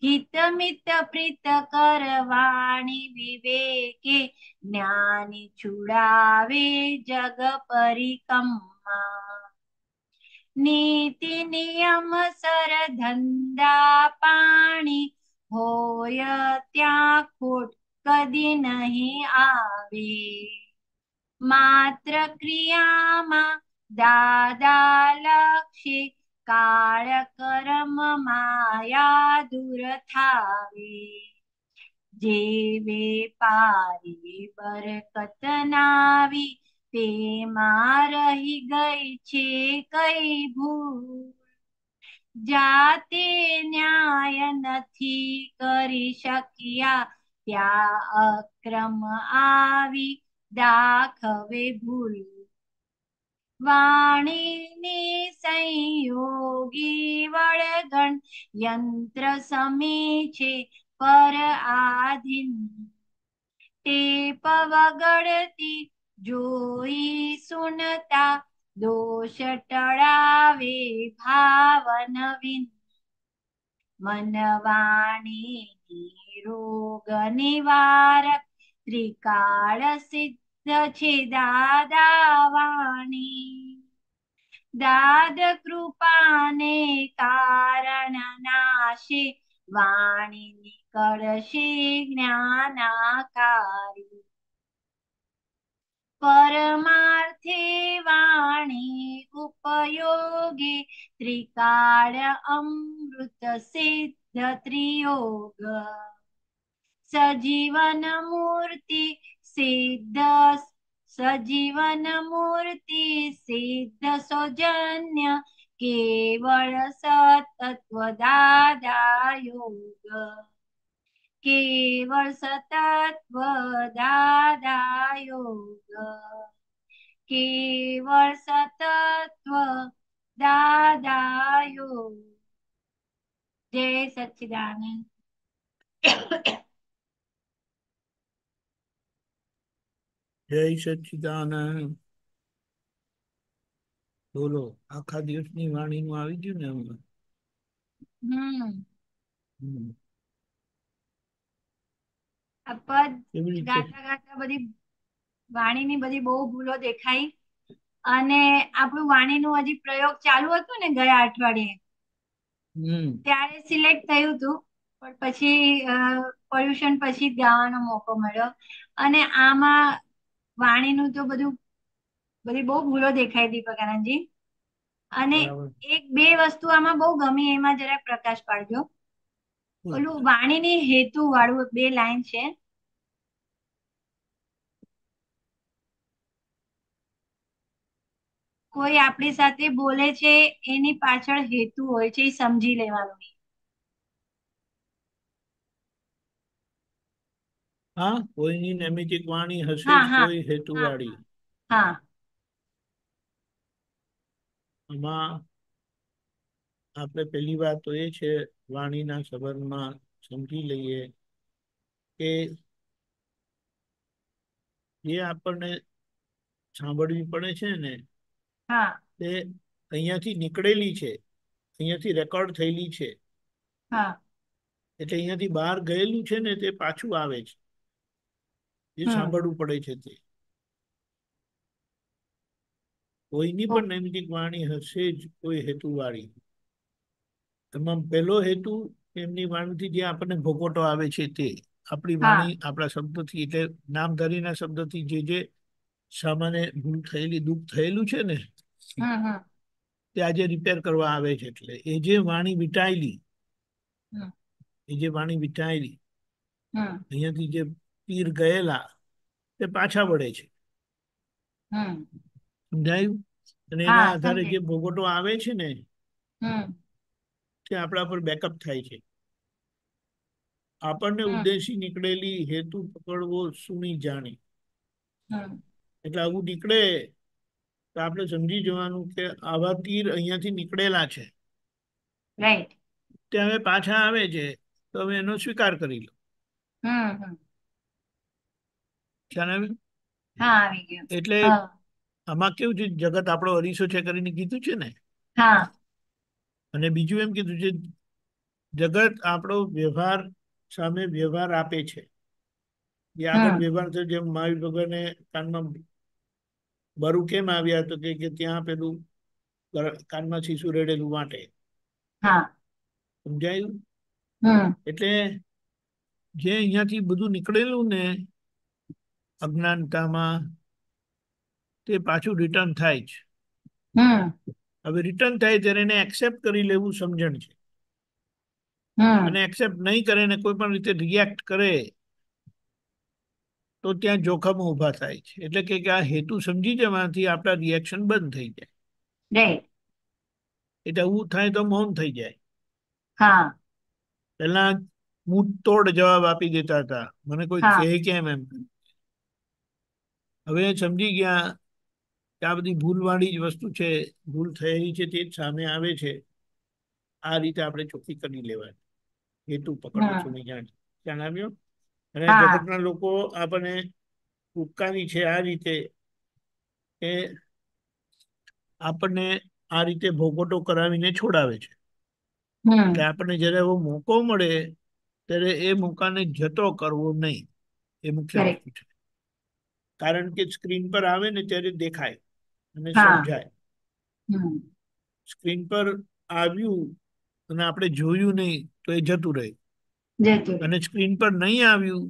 हितमित प्रीत करवाणी विवेके ज्ञानी छुड़ावे जग परिकम्मा नीति नियम सर धंदा पाणी होय त्या खोट कदी नहीं आवे मात्र क्रियामा दादा लक्षी કાળ કરમ માયા દૂર થાવે જે વેપારી બરકત નાવી તેમાં રહી ગઈ છે કઈ ભૂલ જાતે ન્યાય નથી કરી શક્યા ત્યાં અક્રમ આવી દાખવે ભૂલ वाणिनि संयोगी वडगण यन्त्र समीचे पर आधिनि टेप वगडति जोई सुनता दोष टळावे भावनविन् मनवाणी रोग निवारक त्रिकाळ सिद्ध છે વાણી દાદ કૃપાને કારણ નાશે વાણી નીકળશે જ્ઞાનાકારી પરમાર્થે વાણી ઉપયોગી ત્રિકાળ અમૃત સિદ્ધ ત્રિયોગ સજીવન મૂર્તિ सिद्ध सजीवन मूर्ति सिद्ध सौजन्य केवल दादा योग केवल दादा योग केवल सतत्व दादा योग जय सच्चिदानंद જય સચિદાનંદ બોલો આખા દિવસની વાણીમાં આવી ગયું ને હમણાં બહુ ભૂલો દેખાઈ અને આપણું વાણીનું હજી પ્રયોગ ચાલુ હતું ને ગયા અઠવાડિયે ત્યારે સિલેક્ટ થયું હતું પણ પછી પોલ્યુશન પછી જ ગાવાનો મોકો મળ્યો અને આમાં વાણીનું તો બધું બધી બહુ ભૂલો દેખાય દીપક આનંદજી અને એક બે વસ્તુ આમાં બહુ ગમી એમાં જરાક પ્રકાશ પાડજો ઓલું વાણીની હેતુ વાળું બે લાઈન છે કોઈ આપણી સાથે બોલે છે એની પાછળ હેતુ હોય છે એ સમજી લેવાનું હા કોઈની નૈમિતિક વાણી હશે કોઈ હેતુ વાળી આમાં આપણે પહેલી વાત તો એ છે વાણીના સંબંધમાં સમજી લઈએ કે જે આપણને સાંભળવી પડે છે ને તે અહીંયાથી નીકળેલી છે અહીંયાથી રેકોર્ડ થયેલી છે એટલે અહીંયાથી બહાર ગયેલું છે ને તે પાછું આવે છે જે સાંભળવું પડે છે તે કોઈની પણ નૈમિતિક વાણી હશે જ કોઈ હેતુ વાળી તમામ પહેલો હેતુ એમની વાણીથી જે આપણને ભોગવટો આવે છે તે આપણી વાણી આપણા શબ્દોથી એટલે નામધારીના શબ્દથી જે જે સામાન્ય ભૂલ થયેલી દુઃખ થયેલું છે ને તે આજે રિપેર કરવા આવે છે એટલે એ જે વાણી વિટાયેલી એ જે વાણી વિટાયેલી અહીંયાથી જે તીર ગયેલા તે પાછા વળે છે સમજાયું અને એના આધારે જે ભોગવટો આવે છે ને તે આપણા પર બેકઅપ થાય છે આપણને ઉદ્દેશી નીકળેલી હેતુ પકડવો સુની જાણી એટલે આવું નીકળે તો આપણે સમજી જવાનું કે આવા તીર અહીંયાથી નીકળેલા છે ત્યાં હવે પાછા આવે છે તો હવે એનો સ્વીકાર કરી લો એટલે આમાં કેવું છે જગત આપણો અરીસો છે કરીને કીધું છે ને અને બીજું એમ કીધું છે જગત આપણો વ્યવહાર સામે વ્યવહાર આપે છે જેમ મહાવીર ભગવાને કાનમાં બરુ કેમ આવ્યા તો કે ત્યાં પેલું કાનમાં શીશું રેડેલું માટે સમજાયું એટલે જે અહીંયાથી બધું નીકળેલું ને અજ્ઞાનતામાં તે પાછું રિટર્ન થાય છે હવે રિટર્ન થાય ત્યારે એને એક્સેપ્ટ કરી લેવું સમજણ છે અને એક્સેપ્ટ નહીં કરે ને કોઈ પણ રીતે રિએક્ટ કરે તો ત્યાં જોખમો ઊભા થાય છે એટલે કે આ હેતુ સમજી જવાથી આપણા રિએક્શન બંધ થઈ જાય એટલે એવું થાય તો મૌન થઈ જાય પેલા હું તોડ જવાબ આપી દેતા હતા મને કોઈ કહે કેમ એમ હવે સમજી ગયા કે આ બધી ભૂલવાળી જ વસ્તુ છે ભૂલ થયેલી છે તે જ સામે આવે છે આ રીતે આપણે ચોખ્ખી કરી લેવાની હેતુ પકડો છો ને જાણ ખ્યાલ આવ્યો અને જગતના લોકો આપણને ઉપકારી છે આ રીતે કે આપણને આ રીતે ભોગવટો કરાવીને છોડાવે છે એટલે આપણને જયારે એવો મોકો મળે ત્યારે એ મોકાને જતો કરવો નહીં એ મુખ્ય વસ્તુ છે કારણ કે સ્ક્રીન પર આવે ને ત્યારે દેખાય અને સમજાય સ્ક્રીન પર આવ્યું અને આપણે જોયું નહીં તો એ જતું રહે અને સ્ક્રીન પર નહીં આવ્યું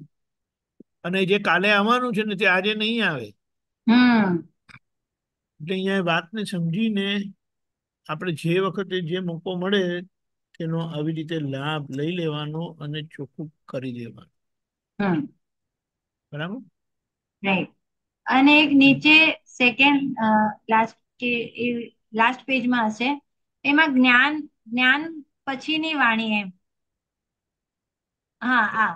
અને જે કાલે આવવાનું છે ને તે આજે નહીં આવે એટલે અહીંયા વાતને સમજીને આપણે જે વખતે જે મોકો મળે તેનો આવી રીતે લાભ લઈ લેવાનો અને ચોખ્ખું કરી દેવાનું બરાબર રાઈટ અને એક નીચે સેકન્ડ લાસ્ટ કે લાસ્ટ પેજમાં હશે એમાં જ્ઞાન જ્ઞાન પછીની વાણી એમ હા હા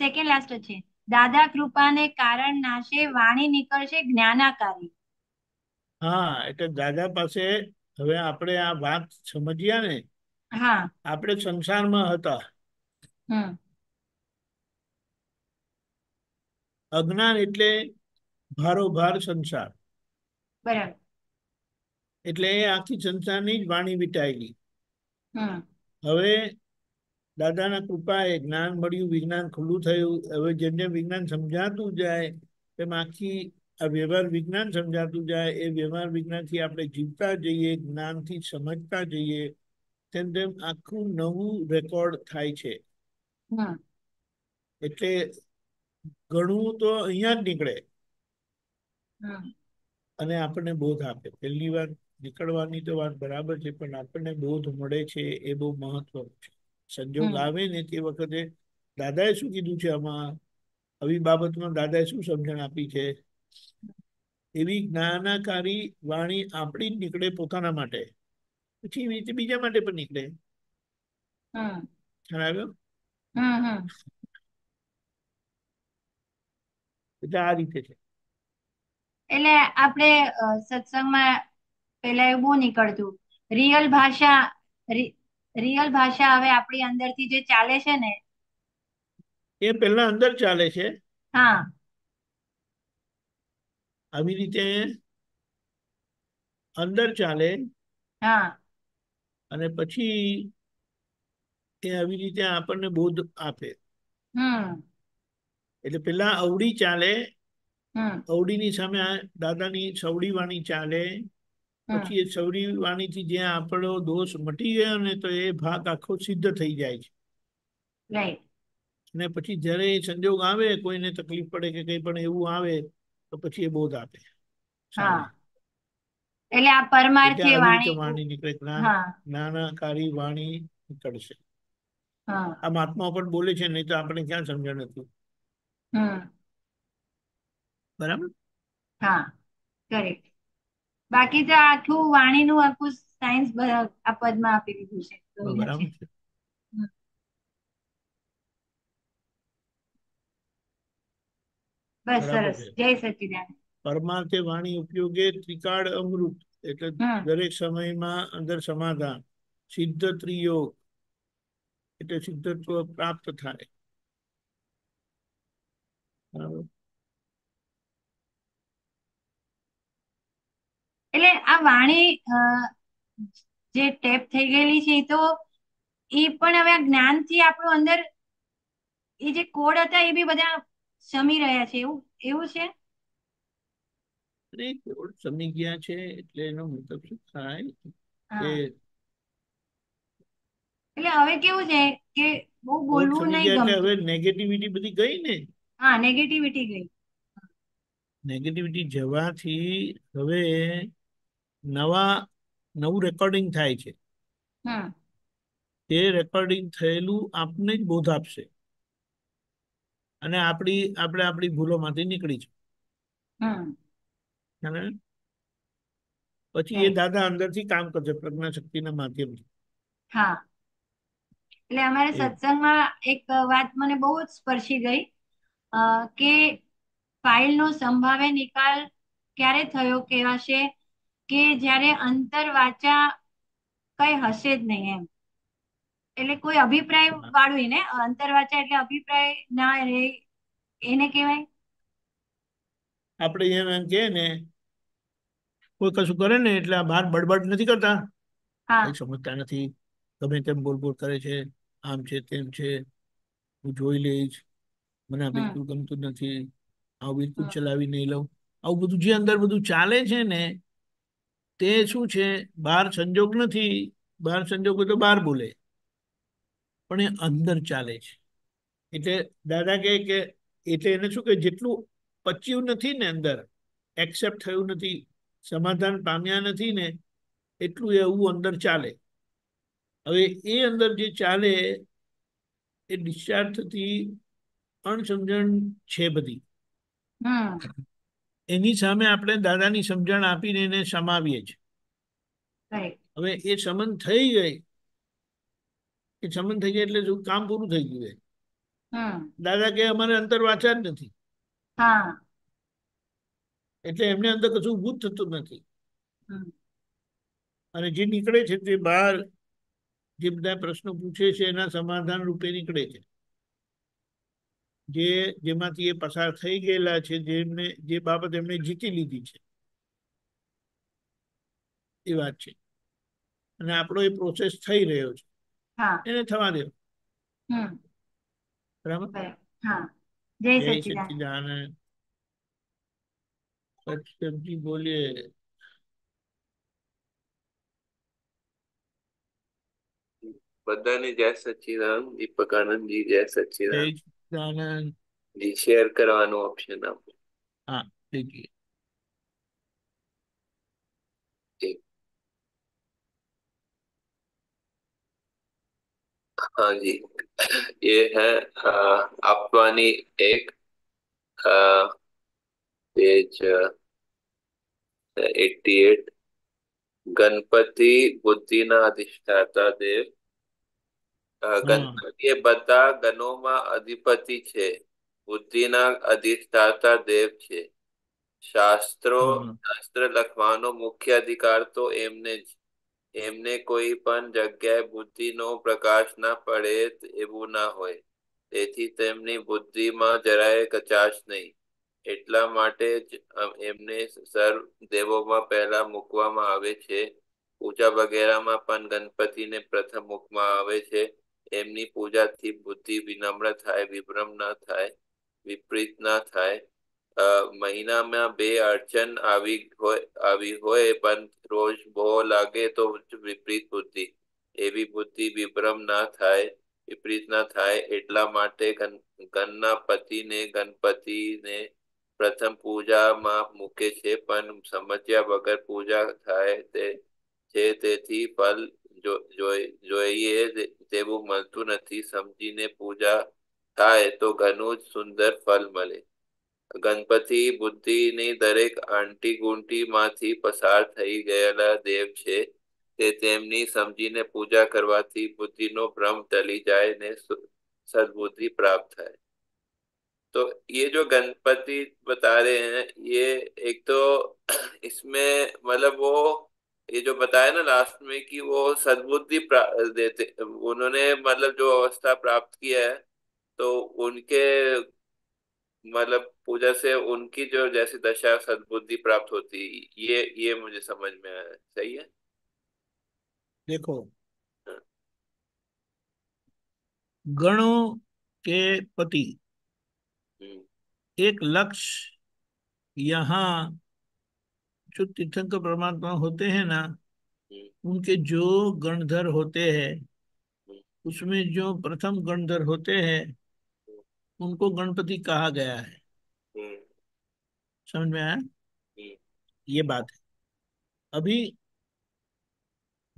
સેકન્ડ લાસ્ટ છે દાદા કૃપાને કારણ નાશે વાણી નીકળશે જ્ઞાનાકારી હા એટલે દાદા પાસે હવે આપણે આ વાત સમજ્યા ને હા આપણે સંસારમાં હતા અજ્ઞાન એટલે ભારોભાર સંસાર બરાબર એટલે આખી સંસારની જ વાણી વિટાયેલી હવે દાદાના કૃપાએ જ્ઞાન મળ્યું વિજ્ઞાન ખુલ્લું થયું હવે જેમ જેમ વિજ્ઞાન સમજાતું જાય તેમ આખી આ વ્યવહાર વિજ્ઞાન સમજાતું જાય એ વ્યવહાર વિજ્ઞાનથી આપણે જીવતા જઈએ જ્ઞાનથી સમજતા જઈએ તેમ તેમ આખું નવું રેકોર્ડ થાય છે એટલે ઘણું તો અહીંયા જ નીકળે અને આપણને બોધ આપે પહેલી વાર નીકળવાની તો વાત બરાબર છે પણ આપણને બોધ મળે છે એ બહુ મહત્વનું છે સંજોગ આવે ને તે વખતે દાદાએ શું કીધું છે આમાં આવી બાબતમાં દાદાએ શું સમજણ આપી છે એવી જ્ઞાનાકારી વાણી આપણી જ નીકળે પોતાના માટે પછી એવી રીતે બીજા માટે પણ નીકળે ખ્યાલ આવ્યો એટલે આ રીતે છે એટલે આપણે સત્સંગમાં પેલા એવું બહુ નીકળતું રિયલ ભાષા રિયલ ભાષા હવે આપણી અંદરથી જે ચાલે છે ને એ પેલા અંદર ચાલે છે હા આવી રીતે અંદર ચાલે હા અને પછી એ આવી રીતે આપણને બોધ આપે હમ એટલે પેલા અવળી ચાલે અવડીની સામે આ દાદાની સવડી વાણી ચાલે પછી એ સવડી વાણીથી જ્યાં આપણો દોષ મટી ગયો ને તો એ ભાગ આખો સિદ્ધ થઈ જાય છે ને પછી જ્યારે એ સંજોગ આવે કોઈને તકલીફ પડે કે કઈ પણ એવું આવે તો પછી એ બોધ આપે એટલે આ પરમાર્થી વાણી વાણી નીકળે નાનાકારી વાણી નીકળશે આ મહાત્મા પણ બોલે છે નહીં તો આપણે ક્યાં સમજણ હતું બાકી તો આખું વાણીનું આખું સાયન્સ બસ સરસ પરમાર્થે વાણી ઉપયોગે ત્રિકાળ અમૃત એટલે દરેક સમયમાં અંદર સમાધાન સિદ્ધ ત્રિયોગ એટલે સિદ્ધત્વ પ્રાપ્ત થાય બરાબર એટલે આ વાણી જે ટેપ થઈ ગયેલી છે એ તો એ પણ હવે આ જ્ઞાનથી આપણું અંદર એ જે કોડ હતા એ બી બધા સમી રહ્યા છે એવું એવું છે સમી ગયા છે એટલે એનો મતલબ શું થાય એટલે હવે કેવું છે કે બહુ બોલવું નહીં ગમે હવે નેગેટિવિટી બધી ગઈ ને હા નેગેટિવિટી ગઈ નેગેટિવિટી જવાથી હવે નવા નવું રેકોર્ડિંગ થાય છે તે રેકોર્ડિંગ થયેલું આપને જ બોધ આપશે અને આપણી આપણે આપણી ભૂલોમાંથી નીકળી છું પછી એ દાદા અંદરથી કામ કરશે પ્રજ્ઞા શક્તિના માધ્યમથી હા એટલે અમારા સત્સંગમાં એક વાત મને બહુ જ સ્પર્શી ગઈ કે ફાઇલનો સંભાવે નિકાલ ક્યારે થયો કહેવાશે કે જ્યારે અંતરવાચા કઈ હશે જ નહીં એમ એટલે કોઈ અભિપ્રાય વાળું ને અંતરવાચા એટલે અભિપ્રાય ના રહે એને કહેવાય આપણે એમ એમ કે ને કોઈ કશું કરે ને એટલે આ બહાર બડબડ નથી કરતા સમજતા નથી ગમે તેમ બોલબોલ કરે છે આમ છે તેમ છે હું જોઈ લઈશ મને બિલકુલ ગમતું નથી આવું બિલકુલ ચલાવી નહીં લઉં આવું બધું જે અંદર બધું ચાલે છે ને તે શું છે બાર સંજોગ નથી બાર સંજોગો તો બાર બોલે પણ એ અંદર ચાલે છે એટલે દાદા કહે કે એટલે એને શું કે જેટલું પચ્યું નથી ને અંદર એક્સેપ્ટ થયું નથી સમાધાન પામ્યા નથી ને એટલું એવું અંદર ચાલે હવે એ અંદર જે ચાલે એ ડિસ્ચાર્જ થતી અણસમજણ છે બધી એની સામે આપણે દાદાની સમજણ આપીને એને સમાવીએ છીએ હવે એ સમન થઈ ગઈ એ સમન થઈ ગયા એટલે શું કામ પૂરું થઈ ગયું દાદા કે અમારે અંતર વાંચ્યા જ નથી એટલે એમને અંદર કશું ઉભું થતું નથી અને જે નીકળે છે તે બહાર જે બધા પ્રશ્નો પૂછે છે એના સમાધાન રૂપે નીકળે છે જે જેમાંથી એ પસાર થઈ ગયેલા છે જેમને જે બાબત એમને જીતી લીધી છે એ વાત છે અને આપણો એ પ્રોસેસ થઈ રહ્યો છે એને થવા દેવો બોલીએ બધાને જય સચિદાન દીપક આનંદજી જય સચિદાન जी शेयर करवाना ऑप्शन आप हाँ ठीक है हाँ जी ये है अफवानी एक पेज एट्टी एट गणपति बुद्धि ना अधिष्ठाता देव અ ગણપતિએ બતા ગનોમા અધિપતિ છે બુદ્ધિના અધિષ્ઠાતા દેવ છે શાસ્ત્રો નસ્તર લખવાનો મુખ્ય અધિકાર તો એમને જ એમને કોઈ પણ જગ્યાએ બુદ્ધિનો પ્રકાશ ન પડે એવું ન હોય તેથી તેમની બુદ્ધિમાં જરાય કચાશ નહી એટલા માટે એમને સર્વ દેવોમાં પહેલા મુખમાં આવે છે ઊજા वगैराમાં પણ ગણપતિને પ્રથમ મુખમાં આવે છે एमनी पूजा थी बुद्धि विनम्र थाय विभ्रम न थाय विपरीत न थाय महीना में बे अर्चन आवी हो आवी हो पर रोज बो लागे तो विपरीत बुद्धि एवी बुद्धि विभ्रम न थाय विपरीत न थाय एटला माटे गन गन्ना पति ने गणपति ने प्रथम पूजा मा मुके छे पन समझ्या वगर पूजा थाय ते छे तेथी फल जो जो जो ये તેવું મળતું નથી સમજીને પૂજા થાય તો ઘણું જ સુંદર ફલ મળે ગણપતિ બુદ્ધિની દરેક આંટી ગુંટીમાંથી પસાર થઈ ગયેલા દેવ છે તે તેમની સમજીને પૂજા કરવાથી બુદ્ધિનો ભ્રમ ટલી જાય ને સદબુદ્ધિ પ્રાપ્ત થાય तो ये जो गणपति बता रहे हैं ये एक तो इसमें मतलब वो ये जो बताया ना लास्ट में कि वो सद्बुद्धि देते उन्होंने मतलब जो अवस्था प्राप्त किया है तो उनके मतलब पूजा से उनकी जो जैसी दशा सद्बुद्धि प्राप्त होती ये ये मुझे समझ में आया सही है देखो हाँ। गणों के पति हम्म। एक लक्ष्य यहाँ जो तीर्थंकर परमात्मा होते हैं ना हम्म। उनके जो गणधर होते हैं हम्म। उसमें जो प्रथम गणधर होते हैं हम्म। उनको गणपति कहा गया है समझ में आया ये बात है अभी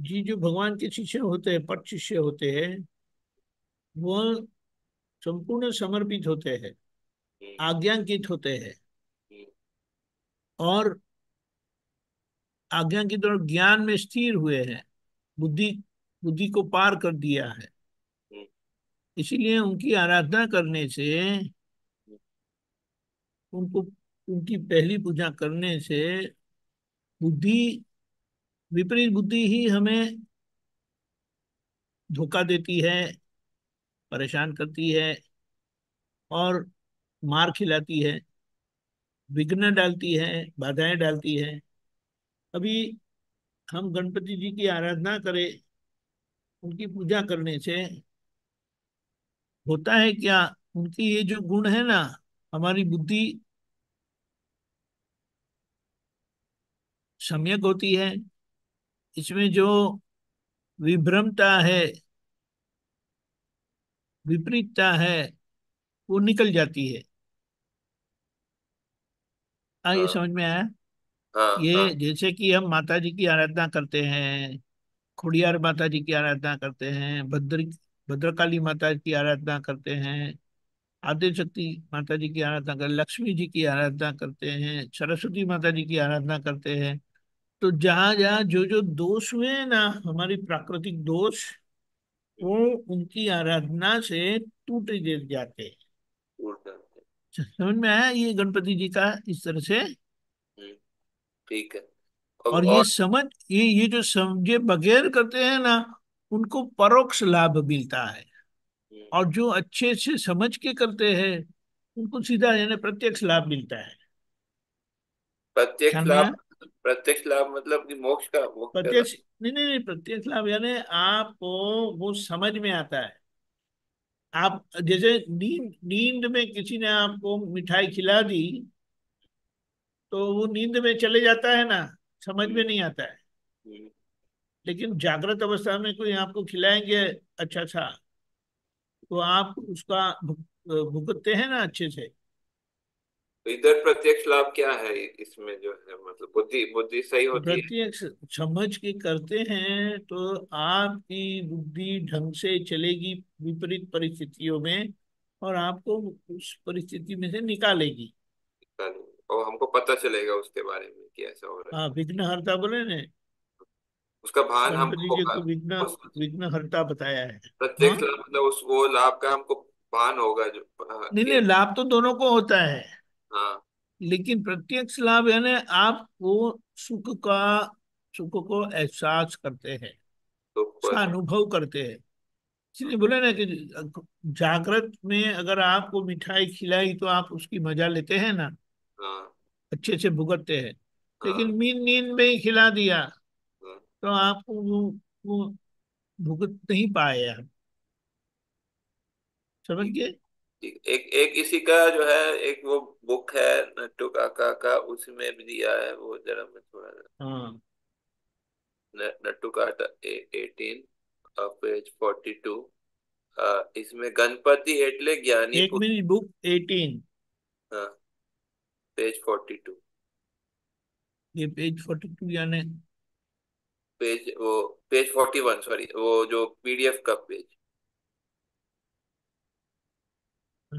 जी जो भगवान के शिष्य होते हैं पट शिष्य होते हैं वह संपूर्ण समर्पित होते हैं आज्ञांकित होते हैं और आज्ञा की तरफ ज्ञान में स्थिर हुए हैं बुद्धि बुद्धि को पार कर दिया है हम्म। इसीलिए उनकी आराधना करने से उनको उनकी पहली पूजा करने से बुद्धि विपरीत बुद्धि ही हमें धोखा देती है परेशान करती है और मार खिलाती है विघ्न डालती है बाधाएं डालती है अभी हम गणपति जी की आराधना करें उनकी पूजा करने से होता है क्या उनकी ये जो गुण है ना हमारी बुद्धि सम्यक होती है इसमें जो विभ्रमता है विपरीतता है वो निकल जाती है आइए हाँ। समझ में आया हाँ, ये हाँ। जैसे कि हम माता जी की आराधना करते हैं खुड़ियार माता जी की आराधना करते हैं भद्र भद्रकाली माता जी की आराधना करते हैं आदि शक्ति माता जी की आराधना कर लक्ष्मी जी की आराधना करते हैं सरस्वती माता जी की आराधना करते हैं तो जहाँ जहाँ जो जो दोष हुए ना हमारी प्राकृतिक दोष वो उनकी आराधना से टूट जाते हैं समझ में आया ये गणपति जी का इस तरह से ठीक है और, और ये समझ ये ये जो समझे बगैर करते हैं ना उनको परोक्ष लाभ मिलता है हम्म। और जो अच्छे से समझ के करते हैं उनको सीधा यानी प्रत्यक्ष लाभ मिलता है प्रत्यक्ष लाभ प्रत्यक्ष लाभ मतलब कि मोक्ष का मोक्ष प्रत्यक्ष नहीं नहीं नहीं प्रत्यक्ष लाभ यानी आपको वो समझ में आता है आप जैसे नींद नींद में किसी ने आपको मिठाई खिला दी तो वो नींद में चले जाता है ना समझ में नहीं आता है हम्म। लेकिन जागृत अवस्था में कोई आपको खिलाएंगे अच्छा सा अच्छा, तो आप उसका भुगतते हैं ना अच्छे से तो इधर प्रत्यक्ष लाभ क्या है इसमें जो है मतलब बुद्धि बुद्धि सही होती प्रत्यक्ष समझ के करते हैं तो आपकी बुद्धि ढंग से चलेगी विपरीत परिस्थितियों में और आपको उस परिस्थिति में से निकालेगी निकालेगी और हमको पता चलेगा उसके बारे में कि ऐसा हो रहा हाँ, है हाँ विघ्न हरता बोले ने उसका भान हमको होगा तो विघ्न विघ्न हरता बताया है प्रत्येक हाँ? मतलब उस वो लाभ का हमको भान होगा जो हाँ, नहीं नहीं लाभ तो दोनों को होता है हाँ लेकिन प्रत्यक्ष लाभ यानी आप वो सुख का सुख को एहसास करते हैं तो उसका अनुभव करते हैं इसलिए बोले ना कि जागृत में अगर आपको मिठाई खिलाई तो आप उसकी मजा लेते हैं ना हाँ। अच्छे से भुगतते हैं हाँ। लेकिन मीन नींद में ही खिला दिया हाँ। तो आप वो वो भुगत नहीं पाए आप समझ गए एक एक इसी का जो है एक वो बुक है नट्टू काका का उसमें भी दिया है वो जरा मैं थोड़ा हाँ नट्टू काटा एटीन पेज फोर्टी टू इसमें गणपति एटले ज्ञानी एक मिनट बुक एटीन हाँ पेज फोर्टी टू ये पेज फोर्टी टू या पेज वो पेज फोर्टी वन सॉरी वो जो पीडीएफ का पेज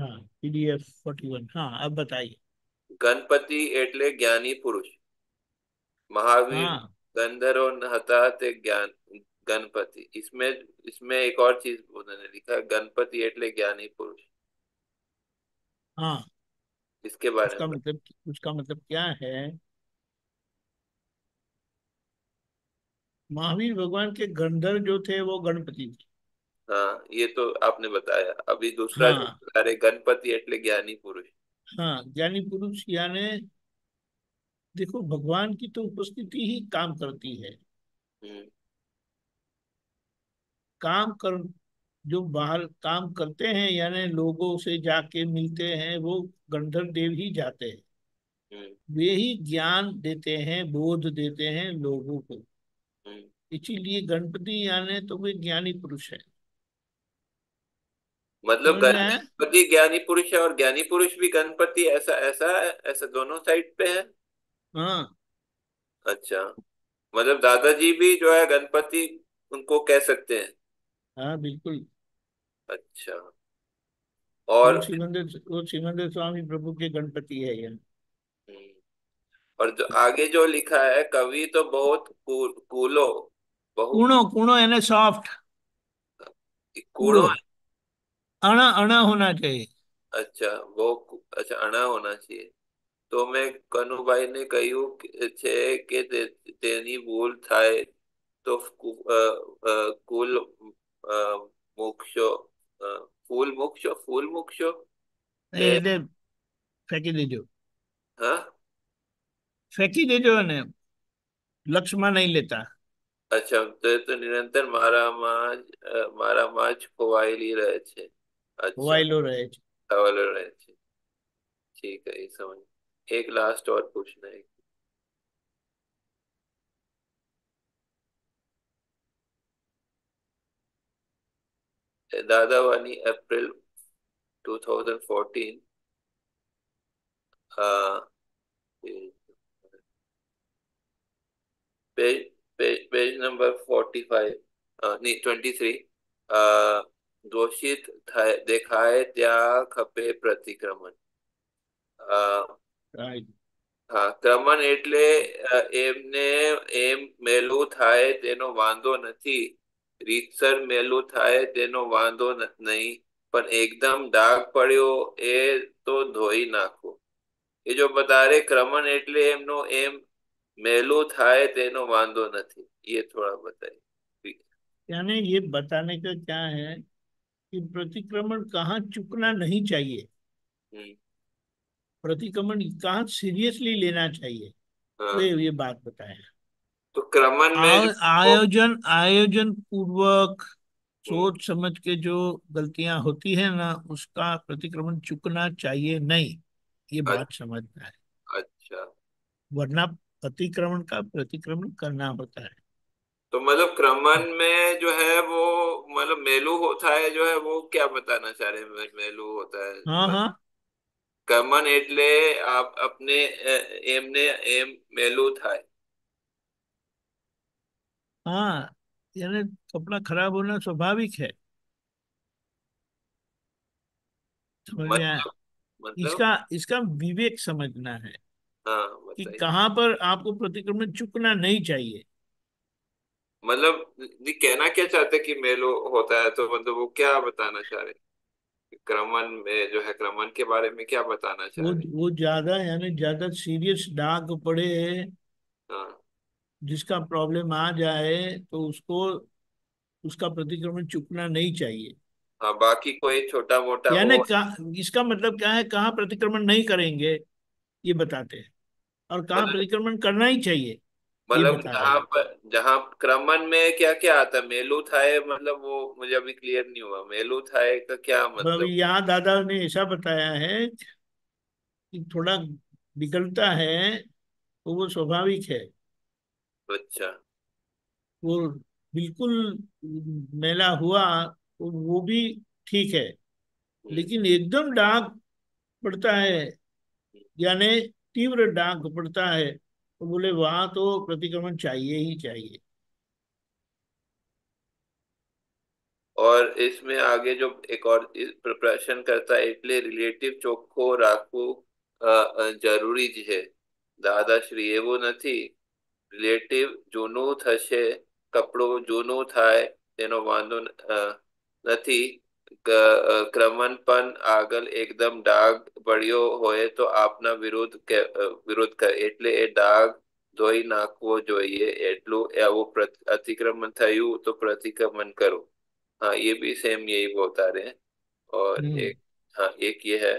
हाँ पीडीएफ फोर्टी वन हाँ अब बताइए गणपति एटले ज्ञानी पुरुष महावीर हाँ। गंधर्व हता ते ज्ञान गणपति इसमें इसमें एक और चीज उन्होंने लिखा गणपति एटले ज्ञानी पुरुष हाँ इसके बारे उसका में मतलब उसका मतलब क्या है महावीर भगवान के गंधर्व जो थे वो गणपति थे हाँ ये तो आपने बताया अभी दूसरा हाँ बता रहे गणपति एटले ज्ञानी पुरुष हाँ ज्ञानी पुरुष यानी देखो भगवान की तो उपस्थिति ही काम करती है हम्म। काम कर जो बाहर काम करते हैं यानी लोगों से जाके मिलते हैं वो गंधर्व देव ही जाते हैं हम्म। वे ही ज्ञान देते हैं बोध देते हैं लोगों को हम्म। इसीलिए गणपति यानी तो वे ज्ञानी पुरुष है मतलब गणपति ज्ञानी पुरुष है और ज्ञानी पुरुष भी गणपति ऐसा ऐसा ऐसा दोनों साइड पे है हाँ अच्छा मतलब दादाजी भी जो है गणपति उनको कह सकते हैं हाँ बिल्कुल अच्छा और वो श्रीमंदिर स्वामी प्रभु के गणपति है यह हम्म। और जो आगे जो लिखा है कवि तो बहुत कूलो बहुत कूणो कूणो यानी सॉफ्ट कूड़ो अणा अणा होना चाहिए अच्छा वो अच्छा अणा होना चाहिए तो मैं कनु भाई ने कहू छे के કે તેની भूल थाए तो કુલ मोक्षो फूल मोक्ष फूल मोक्ष फेंकी दीजो ने लक्ष्मा नहीं लेता अच्छा तो ये तो निरंतर मारा माज मारा माज खोवाई रहे थे खोवाई लो रहे ठीक है ये समझ एक लास्ट और पूछना है Dadavani April two thousand fourteen page page number forty five થાય દેખાય ત્યાં ખપે પ્રતિક્રમણ હા ક્રમણ એટલે એમને એમ મેલું થાય તેનો વાંધો નથી रीत सर मेलो थाए तेनो वांदो नथी पर एकदम डाग पडयो ए तो धोई नाको ये जो बतारे क्रमन એટલે એમનો એમ મેલો થાય તેનો વાંદો નથી એ થોડા બતાય યાને યે બતાને કે ક્યા હે કે પ્રતિક્રમણ ક્યાં ચૂકના નહીં ચાહીએ હી પ્રતિક્રમણ ક્યાં સીરિયસલી લેના ચાહીએ હી યે વાત બતાય तो क्रमण में आयोजन आयोजन पूर्वक सोच समझ के जो गलतियां होती है ना उसका प्रतिक्रमण चुकना चाहिए नहीं ये बात अच्छा, समझना है अच्छा वरना प्रतिक्रमण का प्रतिक्रमण करना होता है तो मतलब क्रमण में जो है वो मतलब मेलू होता है जो है वो क्या बताना चाह रहे हैं मेलू होता है हाँ हाँ क्रमण एटले आप अपने एम ने एम मेलू था है। हाँ यानी कपड़ा खराब होना स्वाभाविक है समझ मतलब मतलब इसका इसका विवेक समझना है हाँ कि कहाँ पर आपको प्रतिक्रमण चुकना नहीं चाहिए मतलब कहना क्या चाहते कि मेलो होता है तो मतलब वो क्या बताना चाह रहे क्रमण में जो है क्रमण के बारे में क्या बताना चाह वो रहे वो ज्यादा यानी ज्यादा सीरियस डाक पड़े हाँ जिसका प्रॉब्लम आ जाए तो उसको उसका प्रतिक्रमण चुकना नहीं चाहिए हाँ बाकी कोई छोटा मोटा यानी इसका मतलब क्या है कहाँ प्रतिक्रमण नहीं करेंगे ये बताते हैं और कहाँ मतलब प्रतिक्रमण करना ही चाहिए मतलब जहाँ जहाँ क्रमण में क्या क्या आता है मेलू था मतलब वो मुझे अभी क्लियर नहीं हुआ मेलू था का क्या मतलब यहाँ दादा ने ऐसा बताया है कि थोड़ा बिगड़ता है तो वो स्वाभाविक है अच्छा वो बिल्कुल मेला हुआ तो वो भी ठीक है हम्म। लेकिन एकदम डाक पड़ता है यानी तीव्र डाक पड़ता है तो बोले वहां तो प्रतिक्रमण चाहिए ही चाहिए और इसमें आगे जो एक और प्रश्न करता है इसलिए रिलेटिव चोखो राखो जरूरी है दादा श्री एवो नहीं रिलेटिव जूनो थे कपड़ो जूनो थे वो क्रमनपन आगल एकदम डाग बढ़ियो होए तो आपना विरोध विरोध कर एटले ए डाग धोई नाखव जो एटलू एवं अतिक्रमण थू तो प्रतिक्रमण करो हाँ ये भी सेम यही बोलता रहे और हम्म। एक हाँ एक ये है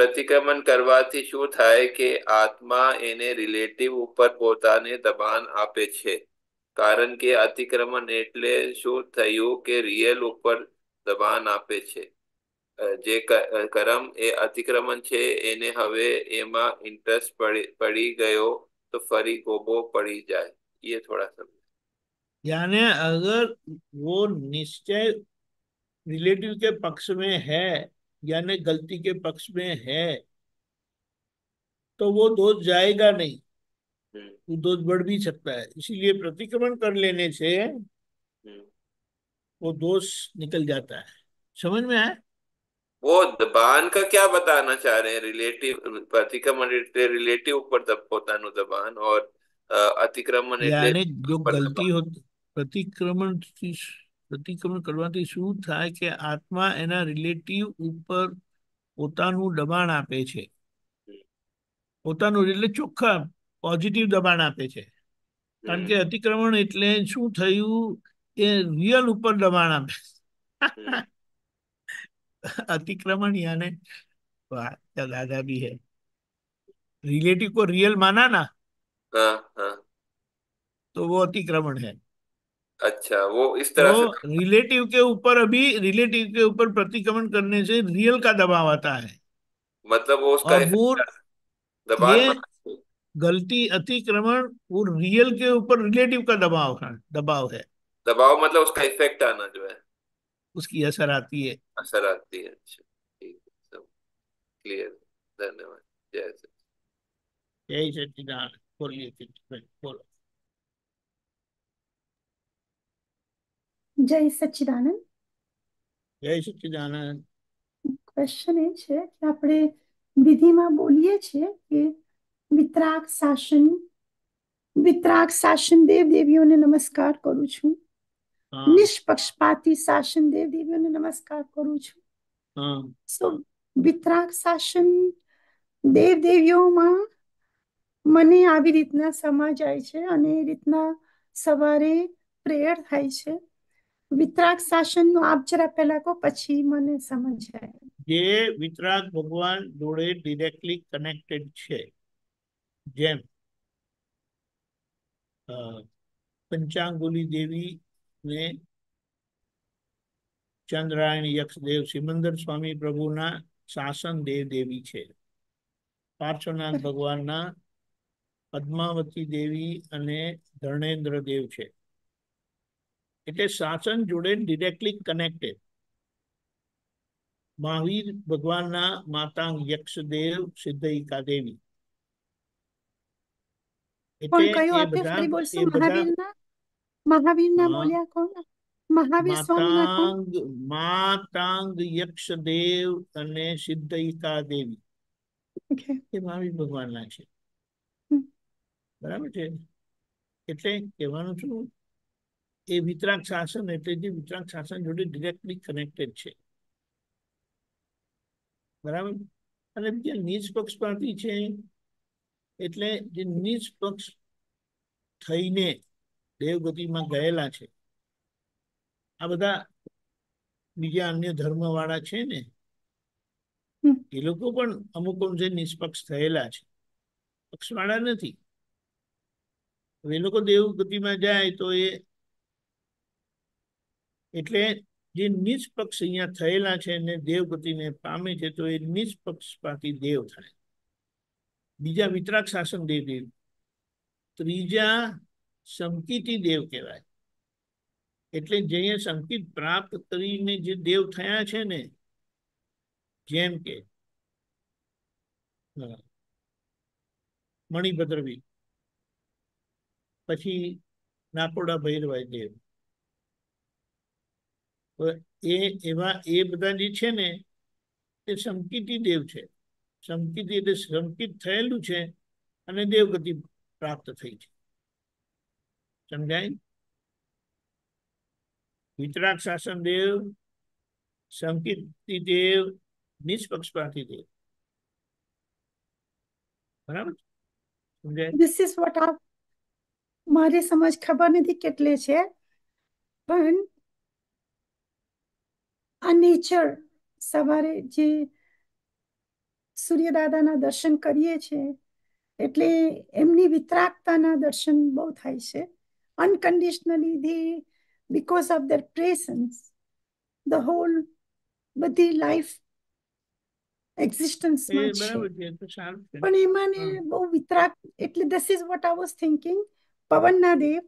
પ્રતિક્રમણ કરવાથી શું થાય કે આત્મા એને રિલેટિવ ઉપર પોતાને દબાણ આપે છે કારણ કે અતિક્રમણ એટલે શું થયું કે રિયલ ઉપર દબાણ આપે છે જે કર્મ એ અતિક્રમણ છે એને હવે એમાં ઇન્ટરેસ્ટ પડી ગયો तो फरी गोबो पड़ी जाए ये थोड़ा समझ यानी अगर वो निश्चय रिलेटिव के पक्ष में है यानी गलती के पक्ष में है तो वो दोष जाएगा नहीं हम्म। वो दोष बढ़ भी सकता है इसीलिए प्रतिक्रमण कर लेने से हम्म। वो दोष निकल जाता है समझ में आया वो दबान का क्या बताना चाह रहे हैं रिलेटिव प्रतिक्रमण रिलेटिव ऊपर है दबान और अतिक्रमण यानी जो गलती होती प्रतिक्रमण પ્રતિક્રમણ કરવાથી શું થાય કે આત્મા એના રિલેટિવ ઉપર પોતાનું દબાણ આપે છે પોતાનું એટલે ચોખ્ખા પોઝિટિવ દબાણ આપે છે કારણ કે અતિક્રમણ એટલે શું થયું કે રિયલ ઉપર દબાણ આપે અતિક્રમણ યાને દાદા બી હે રિલેટિવ है રિયલ માના ના તો ना અતિક્રમણ हाँ. अच्छा वो इस तो तरह तो से रिलेटिव के ऊपर अभी रिलेटिव के ऊपर प्रतिक्रमण करने से रियल का दबाव आता है मतलब वो उसका और वो दबाव ये गलती अतिक्रमण वो रियल के ऊपर रिलेटिव का दबाव है दबाव है दबाव मतलब उसका इफेक्ट आना जो है उसकी असर आती है असर आती है अच्छा ठीक है सब क्लियर धन्यवाद जय सचिदान बोलिए बोलो જય સચ્ચિદાનંદ જય સચ્ચિદાનંદ ક્વેશ્ચન એ છે કે આપણે વિધિમાં બોલીએ છીએ કે વિતરાગ શાસન વિતરાગ શાસન દેવ દેવીઓને નમસ્કાર કરું છું નિષ્પક્ષપાતી શાસન દેવ દેવીઓને નમસ્કાર કરું છું સો વિતરાગ શાસન દેવ દેવીઓમાં મને આવી રીતના સમજાય છે અને એ રીતના સવારે પ્રેયર થાય છે વિતરાગ શાસન નું આપ જરા પહેલા કહો પછી મને સમજ જે વિતરાગ ભગવાન જોડે ડિરેક્ટલી કનેક્ટેડ છે જેમ પંચાંગુલી દેવી ને ચંદ્રાયણ યક્ષદેવ સિમંદર સ્વામી પ્રભુના શાસન દેવ દેવી છે પાર્શ્વનાથ ભગવાનના પદ્માવતી દેવી અને ધર્ણેન્દ્ર દેવ છે એતે સાચન જુડેન ડાયરેક્ટલી કનેક્ટેડ માહીર ભગવાનના માટાંગ યક્ષદેવ સિદ્ધૈકા દેવી પણ કયો આપને ફરી બોલશો મહાવીરના મહાવીર મોલિયા કોના મહાવીર સ્વામી કોના માટાંગ યક્ષદેવ તને સિદ્ધૈકા દેવી કે માહીર ભગવાન લક્ષ્મી બરાબર છે એટલે કેવાનું છું એ વિતરાક શાસન એટલે જે વિતરાક શાસન જોડે ડિરેક્ટલી કનેક્ટેડ છે બરાબર અને બીજા નિષ્પક્ષપાતી છે એટલે જે નિષ્પક્ષ થઈને દેવગતિમાં ગયેલા છે આ બધા બીજા અન્ય ધર્મ વાળા છે ને એ લોકો પણ અમુક અંશે નિષ્પક્ષ થયેલા છે પક્ષવાળા નથી એ લોકો દેવગતિમાં જાય તો એ એટલે જે નિષ્પક્ષ અહીંયા થયેલા છે અને દેવગતિને પામે છે તો એ નિષ્પક્ષપાતી દેવ થાય બીજા વિતરાક શાસન દેવ દેવ ત્રીજા સંકિતિ દેવ કહેવાય એટલે જે સંકિત પ્રાપ્ત કરીને જે દેવ થયા છે ને જેમ કે મણિભદ્રવી પછી નાપોડા ભૈરવાય દેવ એ એવા એ બધા જે છે ને એ સમકીતિ દેવ છે સમકીતિ એટલે સમકિત થયેલું છે અને દેવગતિ પ્રાપ્ત થઈ છે સમજાય વિતરાગ શાસન દેવ સંકિતિ દેવ નિષ્પક્ષપાતી દેવ બરાબર સમજાય ધીસ ઇઝ વોટ આ મારી સમજ ખબર નથી કેટલી છે પણ આ નેચર સવારે જે સૂર્યદાદાના દર્શન કરીએ છીએ એટલે એમની વિતરાકતાના દર્શન બહુ થાય છે અનકન્ડિશનલી the because of their presence the whole બધી લાઈફ એક્ઝિસ્ટન્સ પણ એમાં ને બહુ વિતરાક એટલે this is what I was thinking પવનના દેવ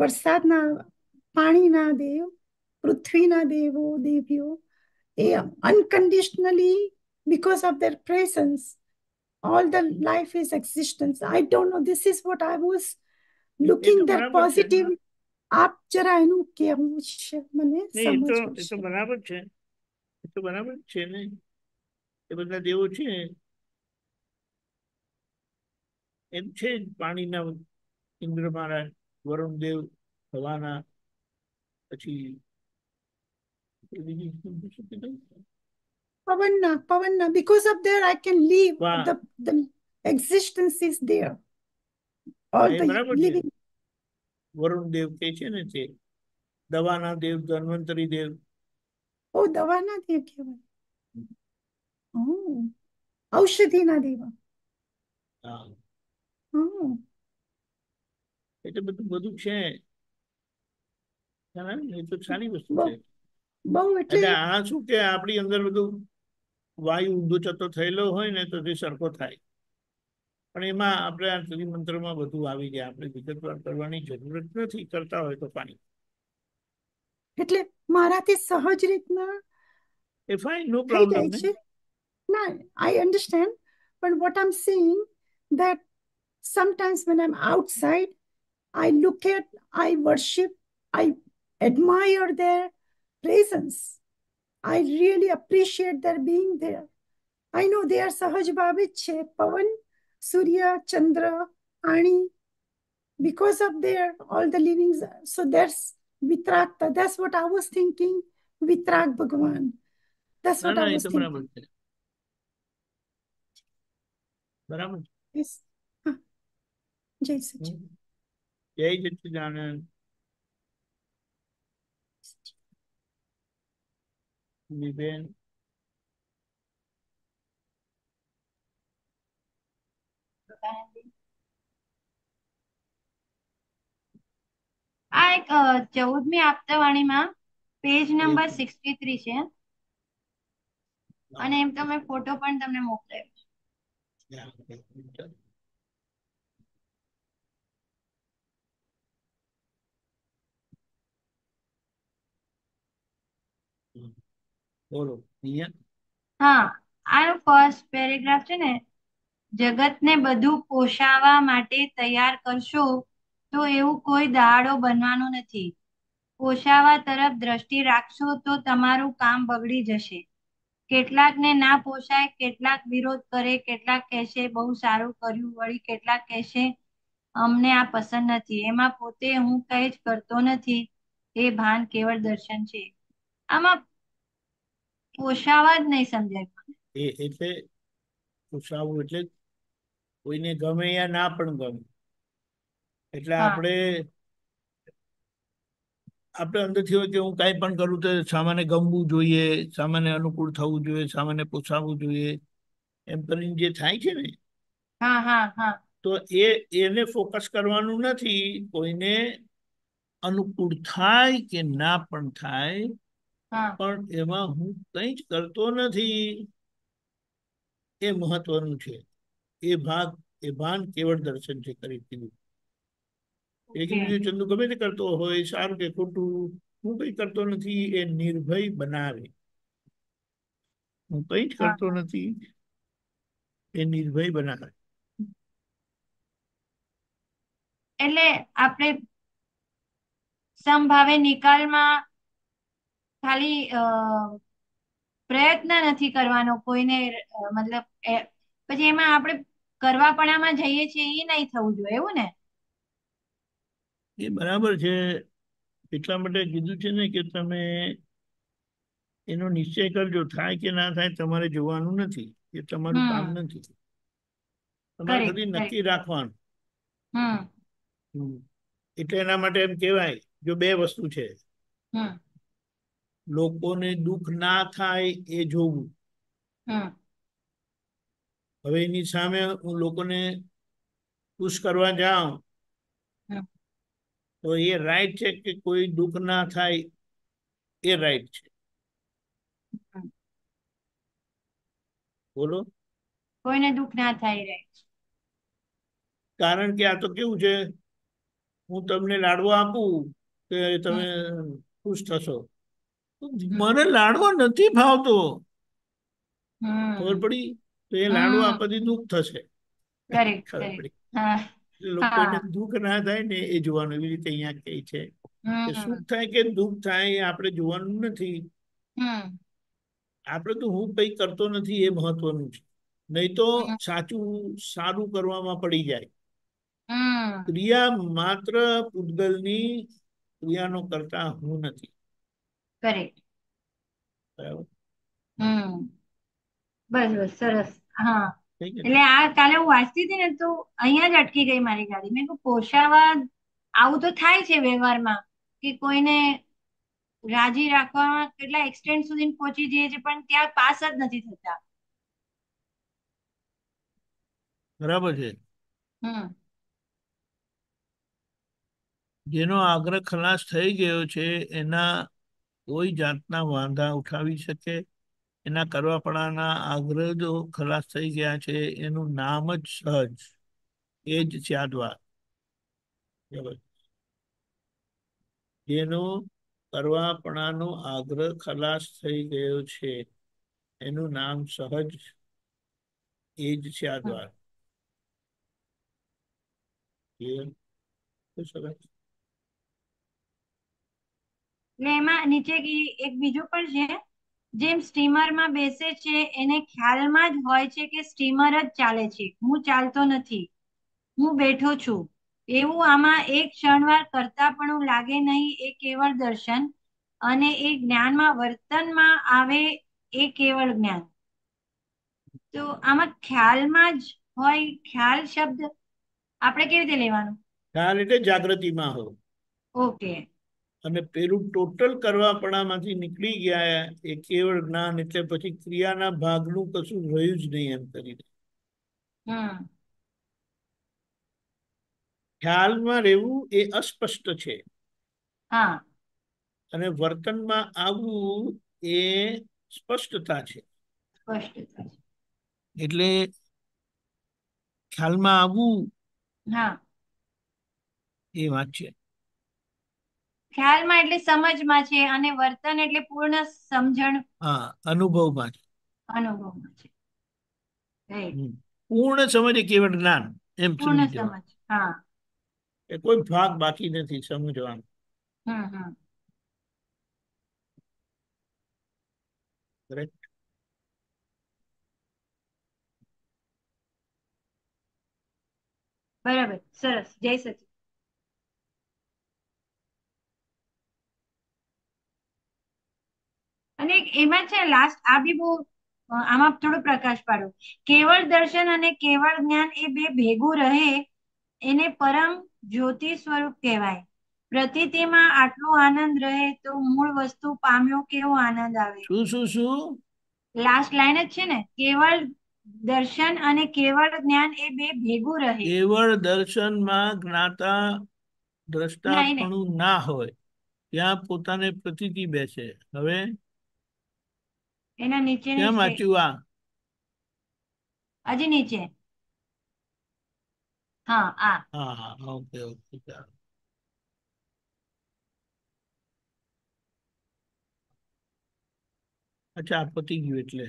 વરસાદના પાણીના દેવ Prithvina Devo Devyo, AM, unconditionally because of their presence. All the life is existence. I don't know. This is what I was looking that तो positive. आप જરા એનું કેવું છે મને સમજ તો એ તો બરાબર છે એ તો બરાબર છે ને એ બધા દેવો છે એમ છે પાણીના ઇન્દ્ર મહારાજ વરુણ દેવ હવાના પછી Pavanna, Pavanna. Because of there, I can leave. Wow. The, the existence is there. All the living. Varun દેવ કે છે Dev, તે દવાના દેવ ધન્વંતરી દેવ ઓ દવાના દેવ Deva. Oh. દેવ એટલે બધું બધું છે એ તો સારી વસ્તુ છે બહુ એટલે આ શું કે આપણી અંદર બધું વાયુ ઊંધો જતો થયેલો હોય ને તો તે સરખો થાય પણ એમાં આપણે આ ત્રિમંત્રમાં બધું આવી જાય આપણે વિગતવાર કરવાની જરૂર જ નથી કરતા હોય તો પાણી એટલે મારાથી સહજ રીતના એ ફાઈન નો પ્રોબ્લેમ છે ના આઈ અન્ડરસ્ટેન્ડ પણ what I am seeing that sometimes when I'm outside, I look at, I worship I admire their presence. I really appreciate their being there. I know they are Sahaj Babiche, Pavan, Surya, Chandra, Ani. Because of their all the livings, so that's Vitrakta. That's what I was thinking. Vitrak Bhagavan. That's what I was thinking. બરાબર જય સચિદાનંદ Viven આ એક ચૌદમી આપતાવાણીમાં પેજ નંબર સિક્સટી થ્રી છે અને એમ તમે ફોટો પણ તમને મોકલાયો બોલો અહીંયા હા આનો ફર્સ્ટ પેરેગ્રાફ છે ને જગતને બધું પોષાવા માટે તૈયાર કરશો તો એવું કોઈ દાડો બનવાનો નથી પોષાવા તરફ દ્રષ્ટિ રાખશો તો તમારું કામ બગડી જશે કેટલાકને ના પોસાય કેટલાક વિરોધ કરે કેટલાક કહેશે બહુ સારું કર્યું વળી કેટલાક કહેશે અમને આ પસંદ નથી એમાં પોતે હું કંઈ જ કરતો નથી એ ભાન કેવળ દર્શન છે આમાં એટલે પોષાવું એટલે કોઈને ગમે યા ના પણ ગમે એટલે આપણે આપણે અંદરથી હોય કે હું કાંઈ પણ કરું તો સામાન્ય ગમવું જોઈએ સામાન્ય અનુકૂળ થવું જોઈએ સામાન્ય પોસાવવું જોઈએ એમ કરીને જે થાય છે ને તો એ એને ફોકસ કરવાનું નથી કોઈને અનુકૂળ થાય કે ના પણ થાય પણ એમાં હું કંઈ જ કરતો નથી એ મહત્વનું છે એ ભાગ એ ભાન કેવળ દર્શન છે કરી દીધું એક બીજું ચંદુ ગમે તે કરતો હોય સારું કે ખોટું હું કઈ કરતો નથી એ નિર્ભય બનાવે હું કઈ જ કરતો નથી એ નિર્ભય બનાવે એટલે આપણે સંભાવે નિકાલમાં ખાલી પ્રયત્ન નથી કરવાનો કોઈને મતલબ પછી એમાં આપણે કરવાપણામાં જઈએ છીએ એ નહીં થવું જોઈએ એવું ને એ બરાબર છે એટલા માટે કીધું છે ને કે તમે એનો નિશ્ચય કરજો થાય કે ના થાય તમારે જોવાનું નથી એ તમારું કામ નથી તમારે ખાલી નક્કી રાખવાનું એટલે એના માટે એમ કહેવાય જો બે વસ્તુ છે લોકોને દુઃખ ના થાય એ જોવું હવે એની સામે હું લોકોને ખુશ કરવા જાઉં તો એ રાઈટ છે કે કોઈ દુઃખ ના થાય એ રાઈટ છે બોલો કોઈને દુઃખ ના થાય રાઈટ કારણ કે આ તો કેવું છે હું તમને લાડવો આપું કે તમે ખુશ થશો મને લાડવા નથી ભાવતો ખબર પડી તો એ લાડવો આપવાથી દુઃખ થશે લોકોને દુઃખ ના થાય ને એ જોવાનું એવી રીતે અહીંયા કહે છે કે સુખ થાય કે દુઃખ થાય આપણે જોવાનું નથી આપણે તો હું કઈ કરતો નથી એ મહત્વનું છે નહીં તો સાચું સારું કરવામાં પડી જાય ક્રિયા માત્ર પૂતગલની ક્રિયાનો કરતા હું નથી કરેક્ટ હમ બસ બસ સરસ હા એટલે આ કાલે હું વાંચતી હતી ને તો અહીંયા જ અટકી ગઈ મારી ગાડી મેં કહ્યું પોષાવાદ આવું તો થાય છે વ્યવહારમાં કે કોઈને રાજી રાખવા કેટલા એક્સટેન્ડ સુધી પહોંચી જઈએ છે પણ ત્યાં પાસ જ નથી થતા બરાબર છે હમ જેનો આગ્રહ ખલાસ થઈ ગયો છે એના કોઈ જાતના વાંધા ઉઠાવી શકે એના કરવાપણાના આગ્રહ જો ખલાસ થઈ ગયા છે એનું નામ જ સહજ એ જ સ્યાદવા જેનો કરવાપણાનો આગ્રહ ખલાસ થઈ ગયો છે એનું નામ સહજ એ જ સ્યાદવા સરસ ને એમાં નીચે એક બીજો પણ છે જેમ સ્ટીમરમાં બેસે છે એને ખ્યાલમાં જ હોય છે કે સ્ટીમર જ ચાલે છે હું ચાલતો નથી હું બેઠો છું એવું આમાં એક ક્ષણવાર કરતા પણ હું લાગે નહીં એ કેવળ દર્શન અને એ જ્ઞાનમાં વર્તનમાં આવે એ કેવળ જ્ઞાન તો આમાં ખ્યાલમાં જ હોય ખ્યાલ શબ્દ આપણે કેવી રીતે લેવાનું ખ્યાલ એટલે જાગૃતિમાં હોય ઓકે અને પેલું ટોટલ કરવાપણામાંથી નીકળી ગયા એ કેવળ જ્ઞાન એટલે પછી ક્રિયાના ભાગનું કશું રહ્યું જ નહીં એમ કરીને ખ્યાલમાં રહેવું એ અસ્પષ્ટ છે અને વર્તનમાં આવવું એ સ્પષ્ટતા છે એટલે ખ્યાલમાં આવવું એ વાત છે ખ્યાલમાં એટલે સમજમાં છે અને વર્તન એટલે પૂર્ણ સમજણ હા અનુભવમાં છે અનુભવમાં છે પૂર્ણ સમજ કેવળ જ્ઞાન એમ પૂર્ણ સમજ હા એ કોઈ ભાગ બાકી નથી સમજવાનું હમ હમ બરાબર સરસ જય સચિન અને એમાં છે લાસ્ટ આ બી બહુ આમાં થોડો પ્રકાશ પાડો કેવળ દર્શન અને કેવળ જ્ઞાન એ બે ભેગું રહે એને પરમ જ્યોતિ સ્વરૂપ કહેવાય પ્રતિતિમાં આટલો આનંદ રહે તો મૂળ વસ્તુ પામ્યો કેવો આનંદ આવે શું શું શું લાસ્ટ લાઈન જ છે ને કેવળ દર્શન અને કેવળ જ્ઞાન એ બે ભેગું રહે કેવળ દર્શનમાં જ્ઞાતા દ્રષ્ટા ના હોય ત્યાં પોતાને પ્રતિતિ બેસે હવે એના નીચે કેમ વાંચ્યું આ હજી નીચે હા આ હા હા ઓકે ઓકે ચાલો અચ્છા પતી ગયું એટલે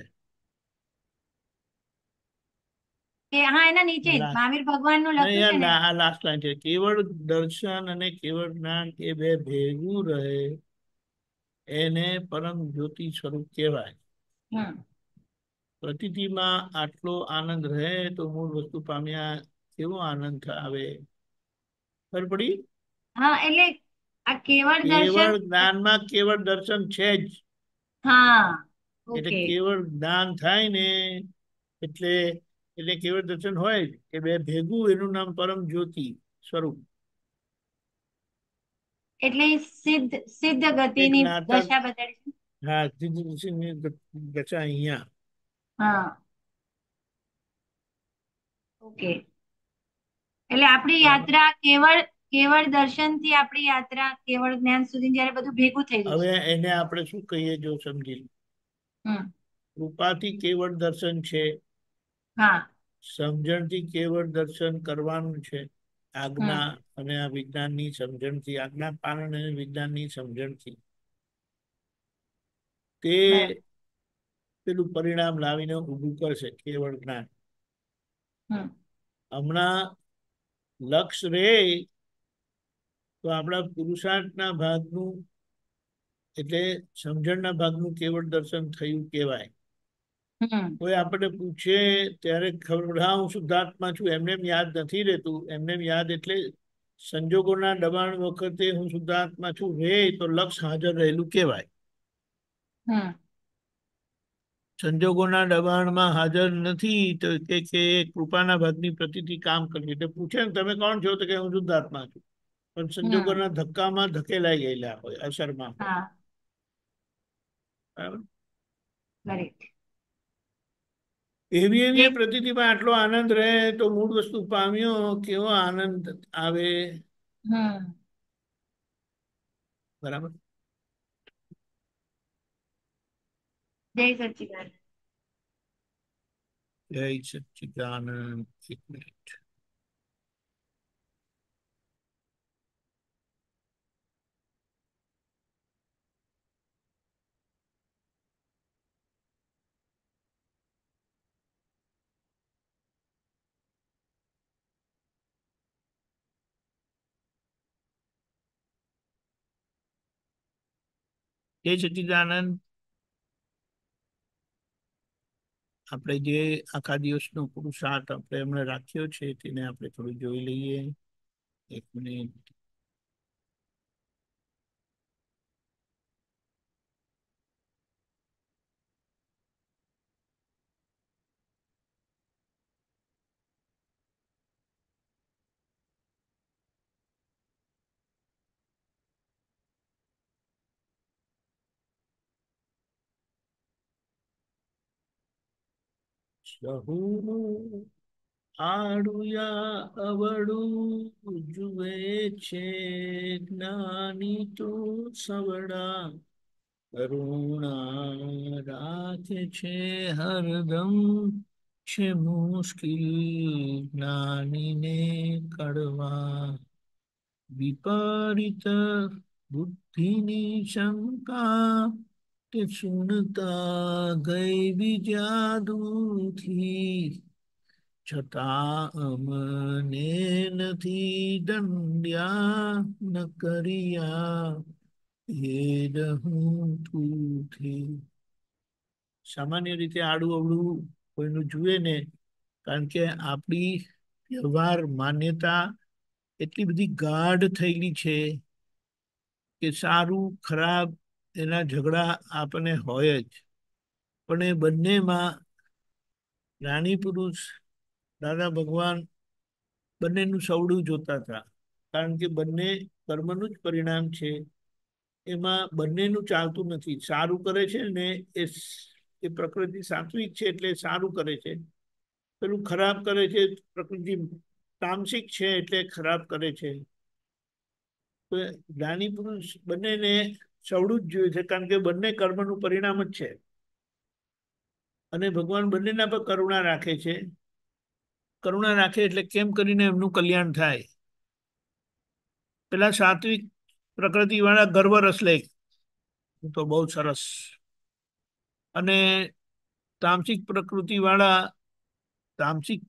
ભગવાન છે ને લાસ્ટ લાઈન છે કેવળ દર્શન અને કેવળ જ્ઞાન એ બે ભેગું રહે એને પરમ જ્યોતિ સ્વરૂપ કહેવાય પ્રતિથિમાં આટલો આનંદ રહે તો મૂળ વસ્તુ પામ્યા કેવો આનંદ આવે ખબર પડી કેવળ દર્શન કેવળ કેવળ દર્શન છે જ એટલે કેવળ જ્ઞાન થાય ને એટલે એટલે કેવળ દર્શન હોય કે બે ભેગું એનું નામ પરમ જ્યોતિ સ્વરૂપ એટલે સિદ્ધ સિદ્ધ ગતિની દશા બતાડી હા તીજું દશા અહીંયા હા ઓકે એટલે આપણી યાત્રા કેવળ કેવળ થી આપણી યાત્રા કેવળ જ્ઞાન સુધી જ્યારે બધું ભેગું થઈ ગયું હવે એને આપણે શું કહીએ જો સમજી કૃપાથી કેવળ દર્શન છે હા સમજણ થી કેવળ દર્શન કરવાનું છે આજ્ઞા અને આ વિજ્ઞાનની સમજણથી આજ્ઞા પાલન અને વિજ્ઞાનની સમજણથી તે પેલું પરિણામ લાવીને ઉભું કરશે કેવળ જ્ઞાન હમણાં લક્ષ રે તો આપણા પુરુષાર્થના ભાગનું એટલે સમજણના ભાગનું કેવળ દર્શન થયું કહેવાય કોઈ આપણે પૂછે ત્યારે ખબર હું શુદ્ધાત્મા છું એમને યાદ નથી રહેતું એમને યાદ એટલે સંજોગોના દબાણ વખતે હું શુદ્ધાત્મા છું રે તો લક્ષ હાજર રહેલું કહેવાય સંજોગોના દબાણમાં હાજર નથી તો કે કે કૃપાના ભાગની પ્રતિથી કામ કરી એટલે પૂછે ને તમે કોણ છો તો કે હું શુદ્ધાત્મા છું પણ સંજોગોના ધક્કામાં ધકેલાઈ ગયેલા હોય અસરમાં બરાબર એવી એવી પ્રતિથિમાં આટલો આનંદ રહે તો મૂળ વસ્તુ પામ્યો કેવો આનંદ આવે બરાબર Jai Satchitananda. Jai Satchitananda. Jai Satchitananda. આપણે જે આખા દિવસનો પુરુષાર્થ આપણે એમણે રાખ્યો છે તેને આપણે થોડું જોઈ લઈએ એક મિનિટ શહુનો આડુયા અવડું જુએ છે જ્ઞાની તો સવડા કરુણા રાખે છે હરદમ છે મુશ્કેલ જ્ઞાનીને કડવા વિપરીત બુદ્ધિની શંકા કે સુનતા ગઈ બીજા દૂથી છતાં અમને નથી દંડ્યા ન કરિયા એ રહું તું સામાન્ય રીતે આડું અવળું કોઈનું જુએ ને કારણ કે આપણી વ્યવહાર માન્યતા એટલી બધી ગાઢ થયેલી છે કે સારું ખરાબ એના ઝઘડા આપણને હોય જ પણ એ બંનેમાં રાણી પુરુષ દાદા ભગવાન બંનેનું સવડું જોતા હતા કારણ કે બંને કર્મનું જ પરિણામ છે એમાં બંનેનું ચાલતું નથી સારું કરે છે ને એ એ પ્રકૃતિ સાત્વિક છે એટલે સારું કરે છે પેલું ખરાબ કરે છે પ્રકૃતિ તામસિક છે એટલે ખરાબ કરે છે તો જ્ઞાની પુરુષ બંનેને સવડું જ જોયું છે કારણ કે બંને કર્મનું પરિણામ જ છે અને ભગવાન બંનેના પર કરુણા રાખે છે કરુણા રાખે એટલે કેમ કરીને એમનું કલ્યાણ થાય પેલા સાત્વિક પ્રકૃતિવાળા ગર્વ રસ લે તો બહુ સરસ અને તામસિક પ્રકૃતિવાળા તામસિક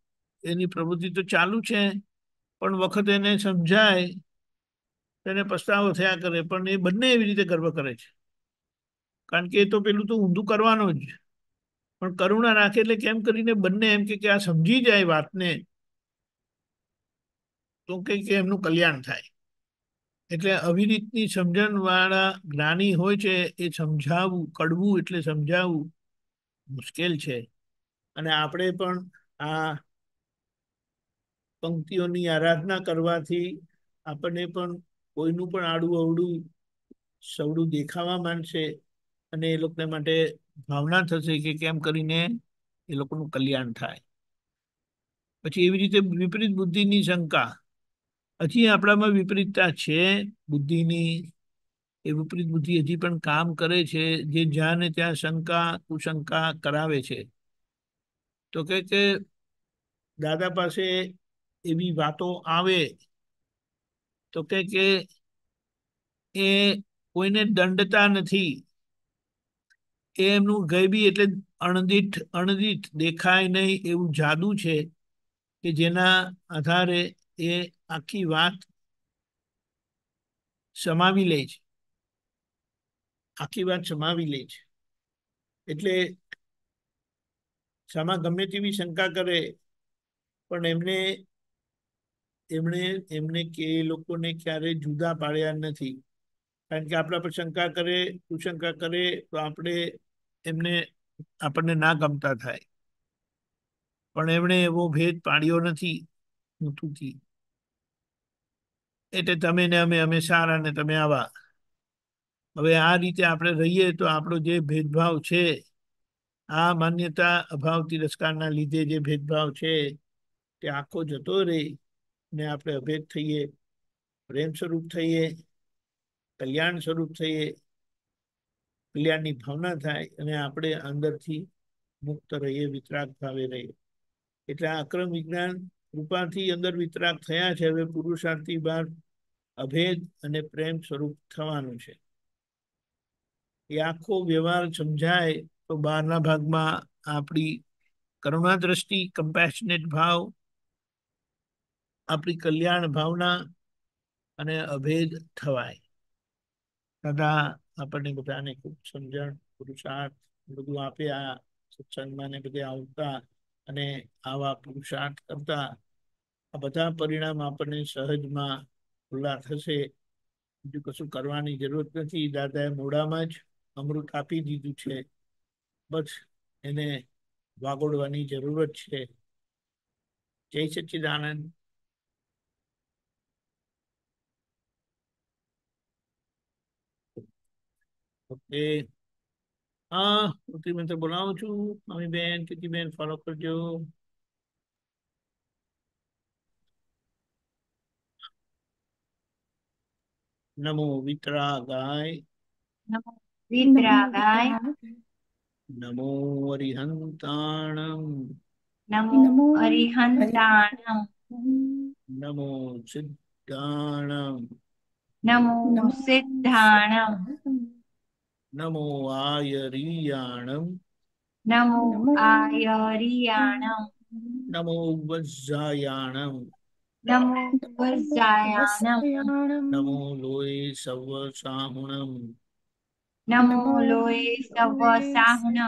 એની પ્રવૃત્તિ તો ચાલુ છે પણ વખત એને સમજાય તેને પસ્તાવો થયા કરે પણ એ બંને એવી રીતે ગર્વ કરે છે કારણ કે એ તો પેલું તો ઊંધું કરવાનો જ પણ કરુણા રાખે એટલે કેમ કરીને બંને એમ કે આ સમજી જાય વાતને તો કે એમનું કલ્યાણ થાય એટલે આવી રીતની સમજણવાળા જ્ઞાની હોય છે એ સમજાવવું કડવું એટલે સમજાવવું મુશ્કેલ છે અને આપણે પણ આ પંક્તિઓની આરાધના કરવાથી આપણને પણ કોઈનું પણ આડું અવડું સવડું દેખાવા માંડશે અને એ લોકોને માટે ભાવના થશે કે કેમ કરીને એ લોકોનું કલ્યાણ થાય પછી એવી રીતે વિપરીત બુદ્ધિની શંકા હજી આપણામાં વિપરીતતા છે બુદ્ધિની એ વિપરીત બુદ્ધિ હજી પણ કામ કરે છે જે જ્યાં ને ત્યાં શંકા કુશંકા કરાવે છે તો કે દાદા પાસે એવી વાતો આવે તો કે કે એ કોઈને દંડતા નથી એ એમનું ગયબી એટલે અણદીઠ અણદીઠ દેખાય નહીં એવું જાદુ છે કે જેના આધારે એ આખી વાત સમાવી લે છે આખી વાત સમાવી લે છે એટલે સામા ગમે તેવી શંકા કરે પણ એમને એમણે એમને કે એ લોકોને ક્યારે જુદા પાડ્યા નથી કારણ કે આપણા પર શંકા કરે કુશંકા કરે તો આપણે એમને આપણને ના ગમતા થાય પણ એમણે એવો ભેદ પાડ્યો નથી ઋતુથી એટલે તમે ને અમે અમે સારા ને તમે આવા હવે આ રીતે આપણે રહીએ તો આપણો જે ભેદભાવ છે આ માન્યતા અભાવ તિરસ્કારના લીધે જે ભેદભાવ છે તે આખો જતો રહે ને આપણે અભેદ થઈએ પ્રેમ સ્વરૂપ થઈએ કલ્યાણ સ્વરૂપ થઈએ કલ્યાણની ભાવના થાય અને આપણે અંદરથી મુક્ત રહીએ વિતરાગ ભાવે રહીએ એટલે આ વિજ્ઞાન કૃપાથી અંદર વિતરાગ થયા છે હવે પુરુષાર્થી બહાર અભેદ અને પ્રેમ સ્વરૂપ થવાનું છે એ આખો વ્યવહાર સમજાય તો બહારના ભાગમાં આપણી કરુણા દ્રષ્ટિ કમ્પેશનેટ ભાવ આપણી કલ્યાણ ભાવના અને અભેદ થવાય સદા આપણને બધાને ખૂબ સમજણ પુરુષાર્થ બધું આપે સત્સંગમાં બધે આવતા અને આવા પુરુષાર્થ કરતા આ બધા પરિણામ આપણને સહજમાં ખુલ્લા થશે બીજું કશું કરવાની જરૂરત નથી દાદાએ મોઢામાં જ અમૃત આપી દીધું છે બસ એને વાગોડવાની જરૂરત છે જય સચ્ચિદાનંદ ઓકે હા કૃતિબેન તો બોલાવું છું અમી બેન કૃતિબેન ફોલો કરજો નમો વિતરાગાય નમો વિતરાગાય નમો હરિહંતાણમ નમો હરિહંતાણમ નમો સિદ્ધાણમ નમો સિદ્ધાણમ नमो आयरीयाणं नमो आयरीयाणं नमो वज्रायाणं नमो वज्रायाणं नमो लोये सवसाहुणं नमो लोये सवसाहुणं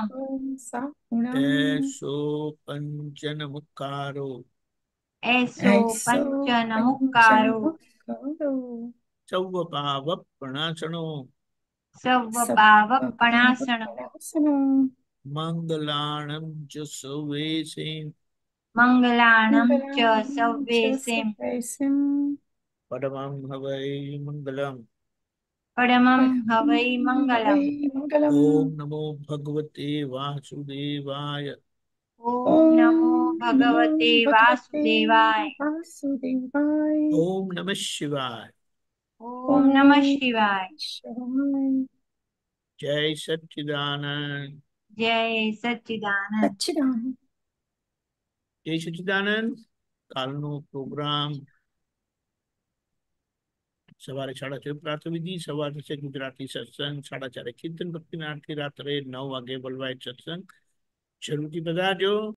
ऐसो पञ्चनमुक्कारो ऐसो पञ्चनमुक्कारो चौवपावप्रणसनो सवपावपणासनं नमो भगवते वासुदेवाय ओम नमो भगवते वासुदेवाय वासुदेवाय ओम नमः शिवाय जय सच्चिदानंद जय सच्चिदानंद जय नो प्रोग्राम सवार साढ़ा छह प्रातः विधि सवार छह गुजराती सत्संग साढ़ा चार चिंतन भक्ति नाथ रात्र नौ वागे बलवाई सत्संग जरूरी बता जो